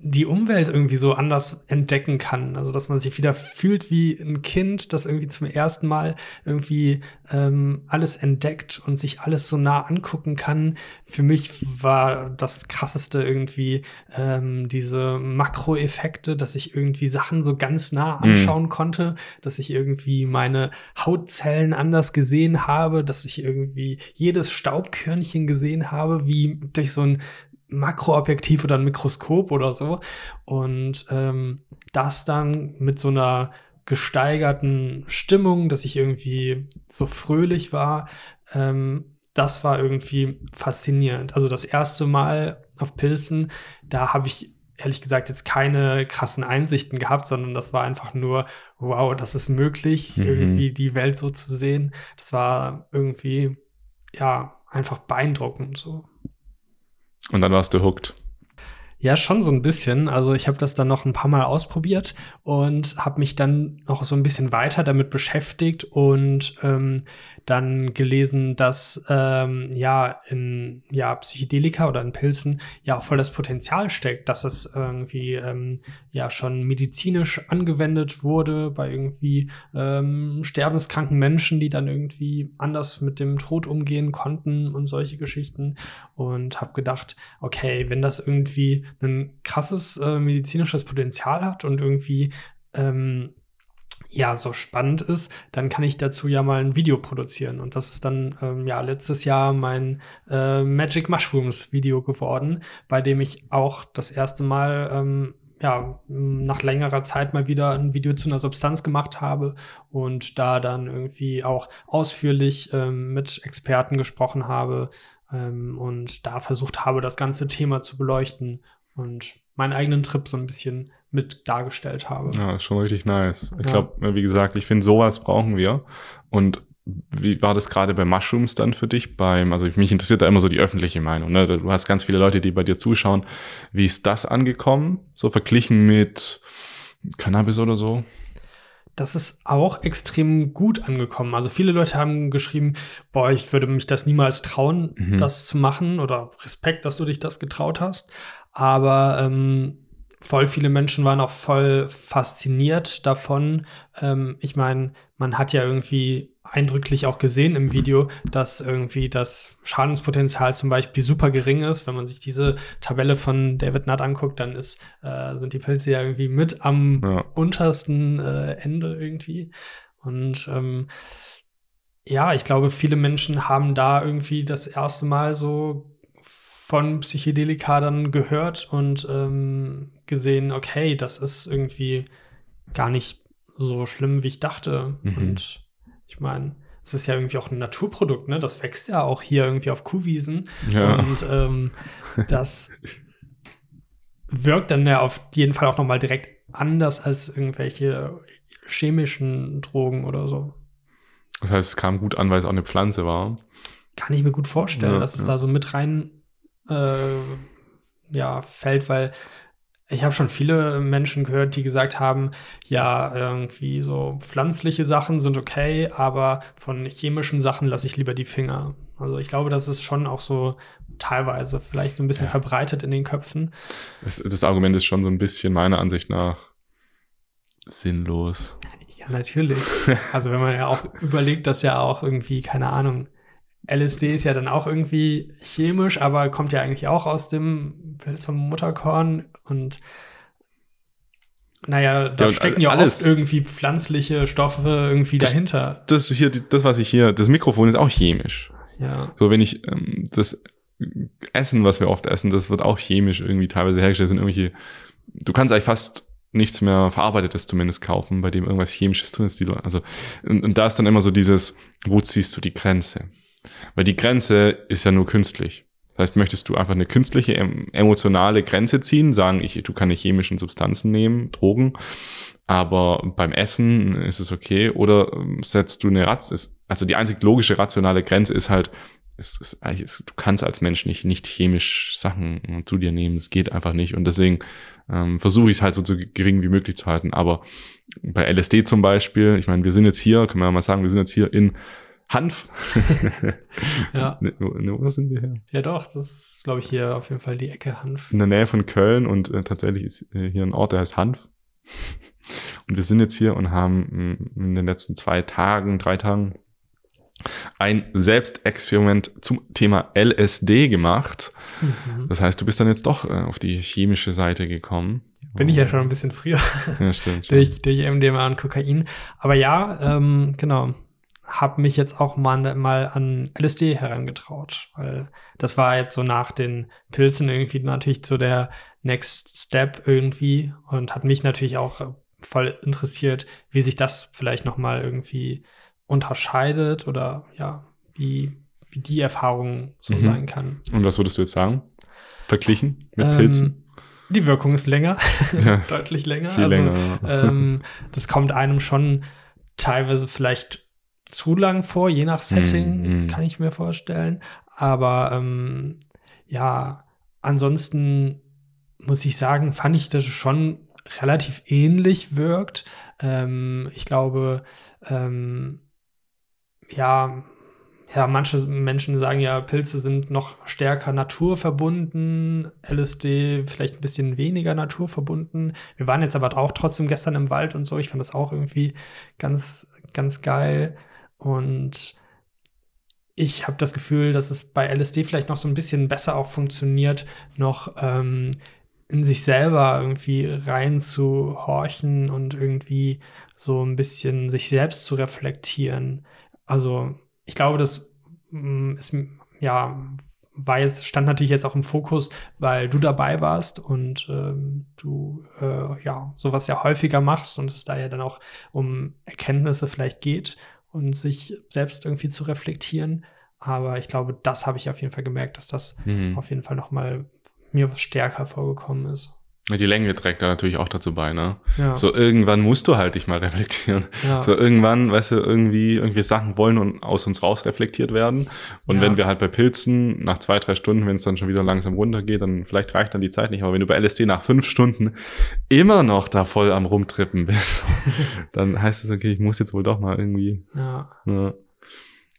die Umwelt irgendwie so anders entdecken kann. Also dass man sich wieder fühlt wie ein Kind, das irgendwie zum ersten Mal irgendwie ähm, alles entdeckt und sich alles so nah angucken kann. Für mich war das krasseste irgendwie ähm, diese Makroeffekte, dass ich irgendwie Sachen so ganz nah hm. anschauen mhm. konnte, dass ich irgendwie meine Hautzellen anders gesehen habe, dass ich irgendwie jedes Staubkörnchen gesehen habe, wie durch so ein Makroobjektiv oder ein Mikroskop oder so und ähm, das dann mit so einer gesteigerten Stimmung, dass ich irgendwie so fröhlich war, ähm, das war irgendwie faszinierend. Also das erste Mal auf Pilzen, da habe ich ehrlich gesagt jetzt keine krassen Einsichten gehabt, sondern das war einfach nur, wow, das ist möglich, mhm. irgendwie die Welt so zu sehen. Das war irgendwie, ja, einfach beeindruckend so. Und dann warst du hooked. Ja, schon so ein bisschen. Also ich habe das dann noch ein paar Mal ausprobiert und habe mich dann noch so ein bisschen weiter damit beschäftigt und ähm, dann gelesen, dass ähm, ja in ja, Psychedelika oder in Pilzen ja auch voll das Potenzial steckt, dass das irgendwie ähm, ja schon medizinisch angewendet wurde bei irgendwie ähm, sterbenskranken Menschen, die dann irgendwie anders mit dem Tod umgehen konnten und solche Geschichten. Und habe gedacht, okay, wenn das irgendwie ein krasses äh, medizinisches Potenzial hat und irgendwie ähm, ja so spannend ist, dann kann ich dazu ja mal ein Video produzieren. Und das ist dann ähm, ja letztes Jahr mein äh, Magic Mushrooms Video geworden, bei dem ich auch das erste Mal ähm, ja, nach längerer Zeit mal wieder ein Video zu einer Substanz gemacht habe und da dann irgendwie auch ausführlich ähm, mit Experten gesprochen habe ähm, und da versucht habe, das ganze Thema zu beleuchten und meinen eigenen Trip so ein bisschen mit dargestellt habe. Ja, ist schon richtig nice. Ich ja. glaube, wie gesagt, ich finde, sowas brauchen wir. Und wie war das gerade bei Mushrooms dann für dich? Beim, also mich interessiert da immer so die öffentliche Meinung. Ne? Du hast ganz viele Leute, die bei dir zuschauen. Wie ist das angekommen? So verglichen mit Cannabis oder so? Das ist auch extrem gut angekommen. Also viele Leute haben geschrieben, boah, ich würde mich das niemals trauen, mhm. das zu machen oder Respekt, dass du dich das getraut hast. Aber ähm, voll viele Menschen waren auch voll fasziniert davon. Ähm, ich meine, man hat ja irgendwie eindrücklich auch gesehen im Video, dass irgendwie das Schadenspotenzial zum Beispiel super gering ist. Wenn man sich diese Tabelle von David Nutt anguckt, dann ist, äh, sind die Pilze ja irgendwie mit am ja. untersten äh, Ende irgendwie. Und ähm, ja, ich glaube, viele Menschen haben da irgendwie das erste Mal so von Psychedelika dann gehört und ähm, gesehen, okay, das ist irgendwie gar nicht so schlimm, wie ich dachte. Mhm. Und ich meine, es ist ja irgendwie auch ein Naturprodukt, ne? Das wächst ja auch hier irgendwie auf Kuhwiesen. Ja. Und ähm, das wirkt dann ja auf jeden Fall auch nochmal direkt anders als irgendwelche chemischen Drogen oder so. Das heißt, es kam gut an, weil es auch eine Pflanze war. Kann ich mir gut vorstellen, ja, dass es da so mit rein äh, ja, fällt, weil ich habe schon viele Menschen gehört, die gesagt haben, ja, irgendwie so pflanzliche Sachen sind okay, aber von chemischen Sachen lasse ich lieber die Finger. Also ich glaube, das ist schon auch so teilweise vielleicht so ein bisschen ja. verbreitet in den Köpfen. Das, das, Argument ist schon so ein bisschen meiner Ansicht nach sinnlos. Ja, natürlich. also wenn man ja auch überlegt, dass ja auch irgendwie, keine Ahnung, LSD ist ja dann auch irgendwie chemisch, aber kommt ja eigentlich auch aus dem Pilz vom Mutterkorn und naja, da ja, stecken ja alles. oft irgendwie pflanzliche Stoffe irgendwie das, dahinter. Das hier, das was ich hier, das Mikrofon ist auch chemisch. Ja. So wenn ich ähm, das Essen, was wir oft essen, das wird auch chemisch irgendwie teilweise hergestellt. Sind irgendwelche, du kannst eigentlich fast nichts mehr verarbeitetes zumindest kaufen, bei dem irgendwas chemisches drin ist. Also und, und da ist dann immer so dieses, wo ziehst du die Grenze? Weil die Grenze ist ja nur künstlich. Das heißt, möchtest du einfach eine künstliche emotionale Grenze ziehen, sagen, ich, du kann kannst chemischen Substanzen nehmen, Drogen, aber beim Essen ist es okay, oder ähm, setzt du eine Rat, also die einzig logische rationale Grenze ist halt, es, es, es, du kannst als Mensch nicht, nicht chemisch Sachen zu dir nehmen, es geht einfach nicht und deswegen ähm, versuche ich es halt so, so gering wie möglich zu halten, aber bei LSD zum Beispiel, ich meine, wir sind jetzt hier, können wir mal sagen, wir sind jetzt hier in Hanf. ja. Ne, ne, wo sind wir her? Ja, doch, das ist, glaube ich, hier auf jeden Fall die Ecke Hanf. In der Nähe von Köln und äh, tatsächlich ist äh, hier ein Ort, der heißt Hanf. Und wir sind jetzt hier und haben mm, in den letzten zwei Tagen, drei Tagen ein Selbstexperiment zum Thema LSD gemacht. Mhm. Das heißt, du bist dann jetzt doch äh, auf die chemische Seite gekommen. Bin ich ja schon ein bisschen früher. Ja, stimmt. durch, durch MDMA und Kokain. Aber ja, ähm, genau habe mich jetzt auch mal, mal an LSD herangetraut, weil das war jetzt so nach den Pilzen irgendwie natürlich so der Next Step irgendwie und hat mich natürlich auch äh, voll interessiert, wie sich das vielleicht noch mal irgendwie unterscheidet oder ja, wie, wie die Erfahrung so mhm. sein kann. Und was würdest du jetzt sagen? Verglichen mit ähm, Pilzen? Die Wirkung ist länger, ja, deutlich länger. Viel also, länger. Ähm, das kommt einem schon teilweise vielleicht zu lang vor, je nach Setting, mm, mm. kann ich mir vorstellen. Aber ähm, ja, ansonsten muss ich sagen, fand ich das schon relativ ähnlich wirkt. Ähm, ich glaube, ähm, ja, ja, manche Menschen sagen ja, Pilze sind noch stärker naturverbunden, LSD vielleicht ein bisschen weniger naturverbunden. Wir waren jetzt aber auch trotzdem gestern im Wald und so. Ich fand das auch irgendwie ganz, ganz geil. Und ich habe das Gefühl, dass es bei LSD vielleicht noch so ein bisschen besser auch funktioniert, noch ähm, in sich selber irgendwie reinzuhorchen und irgendwie so ein bisschen sich selbst zu reflektieren. Also ich glaube, das mm, ist ja war jetzt, stand natürlich jetzt auch im Fokus, weil du dabei warst und ähm, du äh, ja sowas ja häufiger machst und es da ja dann auch um Erkenntnisse vielleicht geht und sich selbst irgendwie zu reflektieren. Aber ich glaube, das habe ich auf jeden Fall gemerkt, dass das mhm. auf jeden Fall nochmal mir stärker vorgekommen ist. Die Länge trägt da natürlich auch dazu bei, ne? Ja. So irgendwann musst du halt dich mal reflektieren. Ja. So irgendwann, weißt du, irgendwie, irgendwie Sachen wollen und aus uns raus reflektiert werden. Und ja. wenn wir halt bei Pilzen nach zwei, drei Stunden, wenn es dann schon wieder langsam runtergeht, dann vielleicht reicht dann die Zeit nicht. Aber wenn du bei LSD nach fünf Stunden immer noch da voll am Rumtrippen bist, dann heißt es, okay, ich muss jetzt wohl doch mal irgendwie. Ja. ja.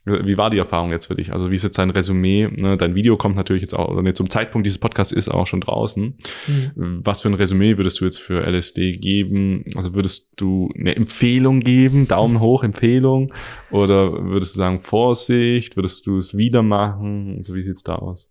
Wie war die Erfahrung jetzt für dich? Also wie ist jetzt dein Resümee? Ne? Dein Video kommt natürlich jetzt auch, nee, zum Zeitpunkt dieses Podcasts ist auch schon draußen. Mhm. Was für ein Resümee würdest du jetzt für LSD geben? Also würdest du eine Empfehlung geben? Daumen hoch, Empfehlung? Oder würdest du sagen Vorsicht? Würdest du es wieder machen? So also wie sieht's da aus?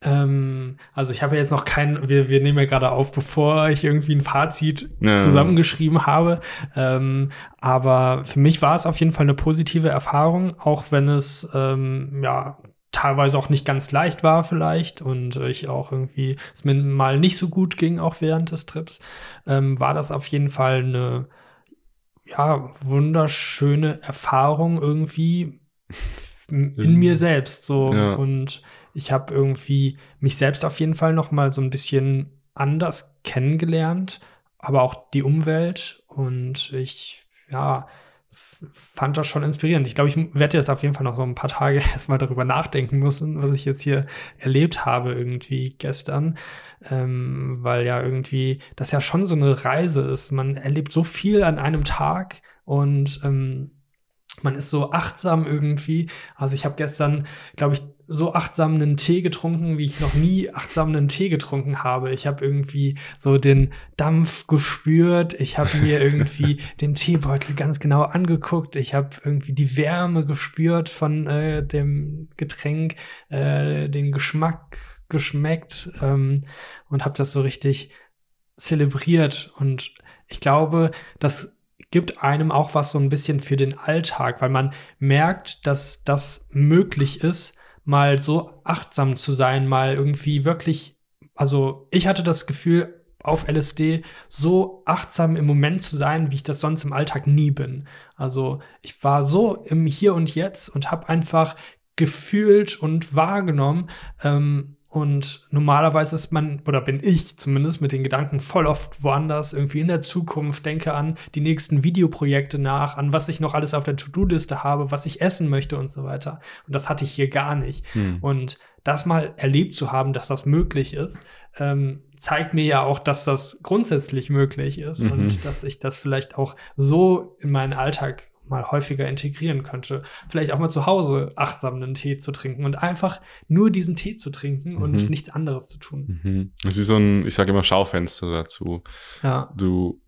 Ähm, also ich habe jetzt noch kein, wir, wir nehmen ja gerade auf, bevor ich irgendwie ein Fazit ja. zusammengeschrieben habe. Ähm, aber für mich war es auf jeden Fall eine positive Erfahrung, auch wenn es ähm, ja teilweise auch nicht ganz leicht war vielleicht und ich auch irgendwie es mir mal nicht so gut ging, auch während des Trips, ähm, war das auf jeden Fall eine ja, wunderschöne Erfahrung irgendwie in mir selbst so ja. und ich habe irgendwie mich selbst auf jeden Fall noch mal so ein bisschen anders kennengelernt, aber auch die Umwelt und ich ja fand das schon inspirierend. Ich glaube, ich werde jetzt auf jeden Fall noch so ein paar Tage erstmal darüber nachdenken müssen, was ich jetzt hier erlebt habe irgendwie gestern, ähm, weil ja irgendwie das ja schon so eine Reise ist. Man erlebt so viel an einem Tag und ähm, man ist so achtsam irgendwie. Also ich habe gestern, glaube ich, so achtsamen Tee getrunken, wie ich noch nie achtsamen Tee getrunken habe. Ich habe irgendwie so den Dampf gespürt. Ich habe mir irgendwie den Teebeutel ganz genau angeguckt. Ich habe irgendwie die Wärme gespürt von äh, dem Getränk, äh, den Geschmack geschmeckt ähm, und habe das so richtig zelebriert. Und ich glaube, das gibt einem auch was so ein bisschen für den Alltag, weil man merkt, dass das möglich ist, mal so achtsam zu sein, mal irgendwie wirklich, also ich hatte das Gefühl, auf LSD so achtsam im Moment zu sein, wie ich das sonst im Alltag nie bin. Also ich war so im Hier und Jetzt und habe einfach gefühlt und wahrgenommen, ähm, und normalerweise ist man, oder bin ich zumindest mit den Gedanken voll oft woanders, irgendwie in der Zukunft, denke an die nächsten Videoprojekte nach, an was ich noch alles auf der To-Do-Liste habe, was ich essen möchte und so weiter. Und das hatte ich hier gar nicht. Hm. Und das mal erlebt zu haben, dass das möglich ist, ähm, zeigt mir ja auch, dass das grundsätzlich möglich ist mhm. und dass ich das vielleicht auch so in meinen Alltag mal häufiger integrieren könnte. Vielleicht auch mal zu Hause achtsam einen Tee zu trinken und einfach nur diesen Tee zu trinken mhm. und nichts anderes zu tun. Mhm. Das ist so ein, ich sage immer Schaufenster dazu. Ja. Du,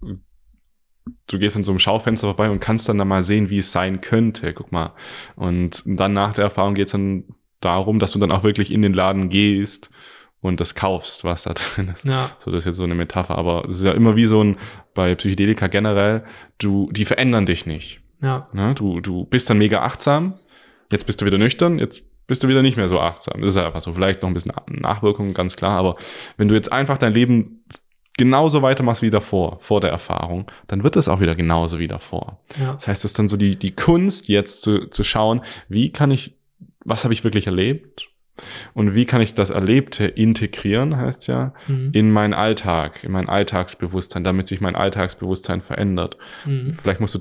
du gehst an so einem Schaufenster vorbei und kannst dann da mal sehen, wie es sein könnte. Guck mal. Und dann nach der Erfahrung geht es dann darum, dass du dann auch wirklich in den Laden gehst und das kaufst, was da drin ist. Ja. So, das ist jetzt so eine Metapher, aber es ist ja immer wie so ein, bei Psychedelika generell, du, die verändern dich nicht. Ja. Ne? Du, du bist dann mega achtsam, jetzt bist du wieder nüchtern, jetzt bist du wieder nicht mehr so achtsam. Das ist einfach so. Vielleicht noch ein bisschen Nachwirkung, ganz klar. Aber wenn du jetzt einfach dein Leben genauso weitermachst wie davor, vor der Erfahrung, dann wird es auch wieder genauso wie davor. Ja. Das heißt, es ist dann so die, die Kunst, jetzt zu, zu schauen, wie kann ich, was habe ich wirklich erlebt? Und wie kann ich das Erlebte integrieren, heißt ja, mhm. in meinen Alltag, in mein Alltagsbewusstsein, damit sich mein Alltagsbewusstsein verändert. Mhm. Vielleicht musst du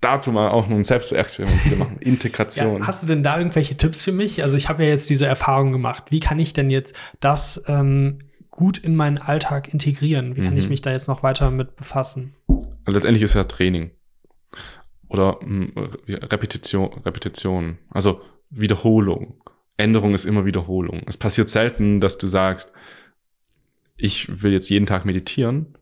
dazu mal auch ein Selbstexperiment machen. Integration. Ja, hast du denn da irgendwelche Tipps für mich? Also ich habe ja jetzt diese Erfahrung gemacht. Wie kann ich denn jetzt das ähm, gut in meinen Alltag integrieren? Wie kann mhm. ich mich da jetzt noch weiter mit befassen? Also letztendlich ist ja Training oder mh, hm, Repetition, Repetition, also Wiederholung. Änderung ist immer Wiederholung. Es passiert selten, dass du sagst, ich will jetzt jeden Tag meditieren,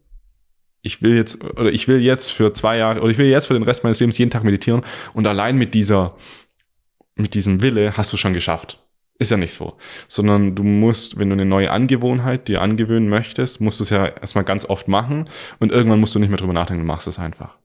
ich will jetzt, oder ich will jetzt für zwei Jahre, oder ich will jetzt für den Rest meines Lebens jeden Tag meditieren und allein mit dieser, mit diesem Wille hast du schon geschafft ist ja nicht so, sondern du musst, wenn du eine neue Angewohnheit dir angewöhnen möchtest, musst du es ja erstmal ganz oft machen und irgendwann musst du nicht mehr drüber nachdenken, du machst es einfach.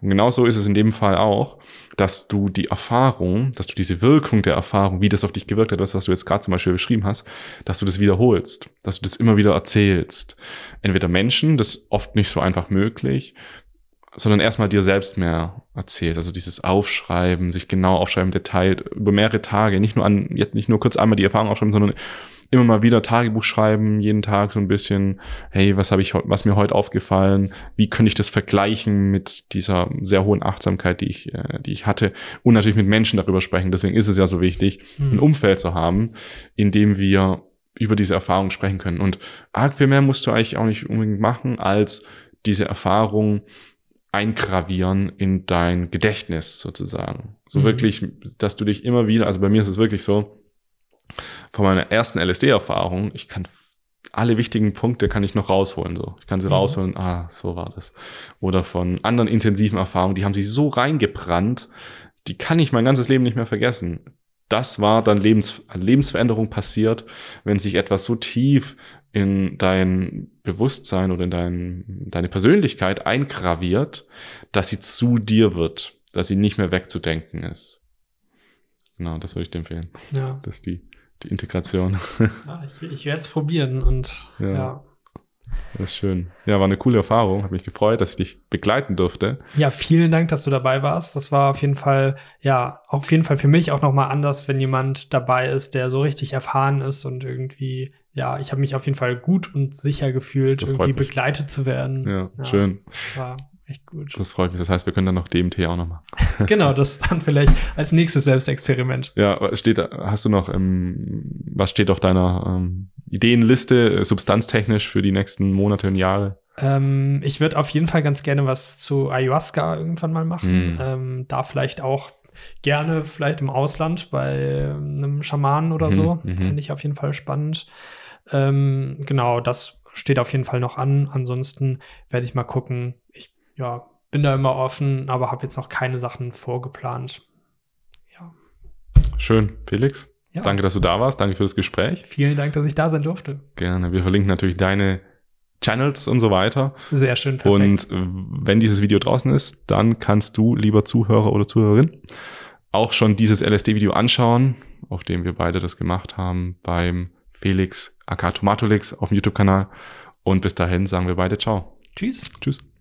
Und genauso ist es in dem Fall auch, dass du die Erfahrung, dass du diese Wirkung der Erfahrung, wie das auf dich gewirkt hat, das, was du jetzt gerade zum Beispiel beschrieben hast, dass du das wiederholst, dass du das immer wieder erzählst. Entweder Menschen, das ist oft nicht so einfach möglich, sondern erstmal dir selbst mehr erzählst. Also dieses Aufschreiben, sich genau aufschreiben, detailliert über mehrere Tage, nicht nur an, jetzt nicht nur kurz einmal die Erfahrung aufschreiben, sondern immer mal wieder Tagebuch schreiben, jeden Tag so ein bisschen, hey, was habe ich was mir heute aufgefallen, wie könnte ich das vergleichen mit dieser sehr hohen Achtsamkeit, die ich, äh, die ich hatte und natürlich mit Menschen darüber sprechen. Deswegen ist es ja so wichtig, mhm. ein Umfeld zu haben, in dem wir über diese Erfahrung sprechen können. Und arg viel mehr musst du eigentlich auch nicht unbedingt machen, als diese Erfahrung eingravieren in dein Gedächtnis sozusagen. So mhm. wirklich, dass du dich immer wieder, also bei mir ist es wirklich so, von meiner ersten LSD-Erfahrung, ich kann alle wichtigen Punkte kann ich noch rausholen. So, ich kann sie mhm. rausholen. Ah, so war das. Oder von anderen intensiven Erfahrungen, die haben sich so reingebrannt, die kann ich mein ganzes Leben nicht mehr vergessen. Das war dann Lebens Lebensveränderung passiert, wenn sich etwas so tief in dein Bewusstsein oder in dein, deine Persönlichkeit eingraviert, dass sie zu dir wird, dass sie nicht mehr wegzudenken ist. Genau, das würde ich dir empfehlen. Ja. Das ist die, die Integration. Ja, ich, ich werde es probieren und ja. ja. Das ist schön. Ja, war eine coole Erfahrung. Hat mich gefreut, dass ich dich begleiten durfte. Ja, vielen Dank, dass du dabei warst. Das war auf jeden Fall, ja, auf jeden Fall für mich auch nochmal anders, wenn jemand dabei ist, der so richtig erfahren ist und irgendwie ja, ich habe mich auf jeden Fall gut und sicher gefühlt, das irgendwie begleitet zu werden. Ja, ja, schön. War echt gut. Das freut mich. Das heißt, wir können dann noch DMT auch nochmal. genau, das dann vielleicht als nächstes Selbstexperiment. Ja, steht, hast du noch, ähm, was steht auf deiner ähm, Ideenliste, äh, substanztechnisch für die nächsten Monate und Jahre? Ähm, ich würde auf jeden Fall ganz gerne was zu Ayahuasca irgendwann mal machen. Mm. Ähm, da vielleicht auch gerne, vielleicht im Ausland bei ähm, einem Schamanen oder mhm, so. Mm -hmm. Finde ich auf jeden Fall spannend. Ähm, genau, das steht auf jeden Fall noch an. Ansonsten werde ich mal gucken. Ich ja, bin da immer offen, aber habe jetzt noch keine Sachen vorgeplant. Ja. Schön, Felix. Ja. Danke, dass du da warst. Danke für das Gespräch. Vielen Dank, dass ich da sein durfte. Gerne. Wir verlinken natürlich deine Channels und so weiter. Sehr schön. Perfekt. Und äh, wenn dieses Video draußen ist, dann kannst du, lieber Zuhörer oder Zuhörerin, auch schon dieses LSD-Video anschauen, auf dem wir beide das gemacht haben beim Felix aka Tomatolix auf dem YouTube-Kanal. Und bis dahin sagen wir beide Ciao. Tschüss. Tschüss.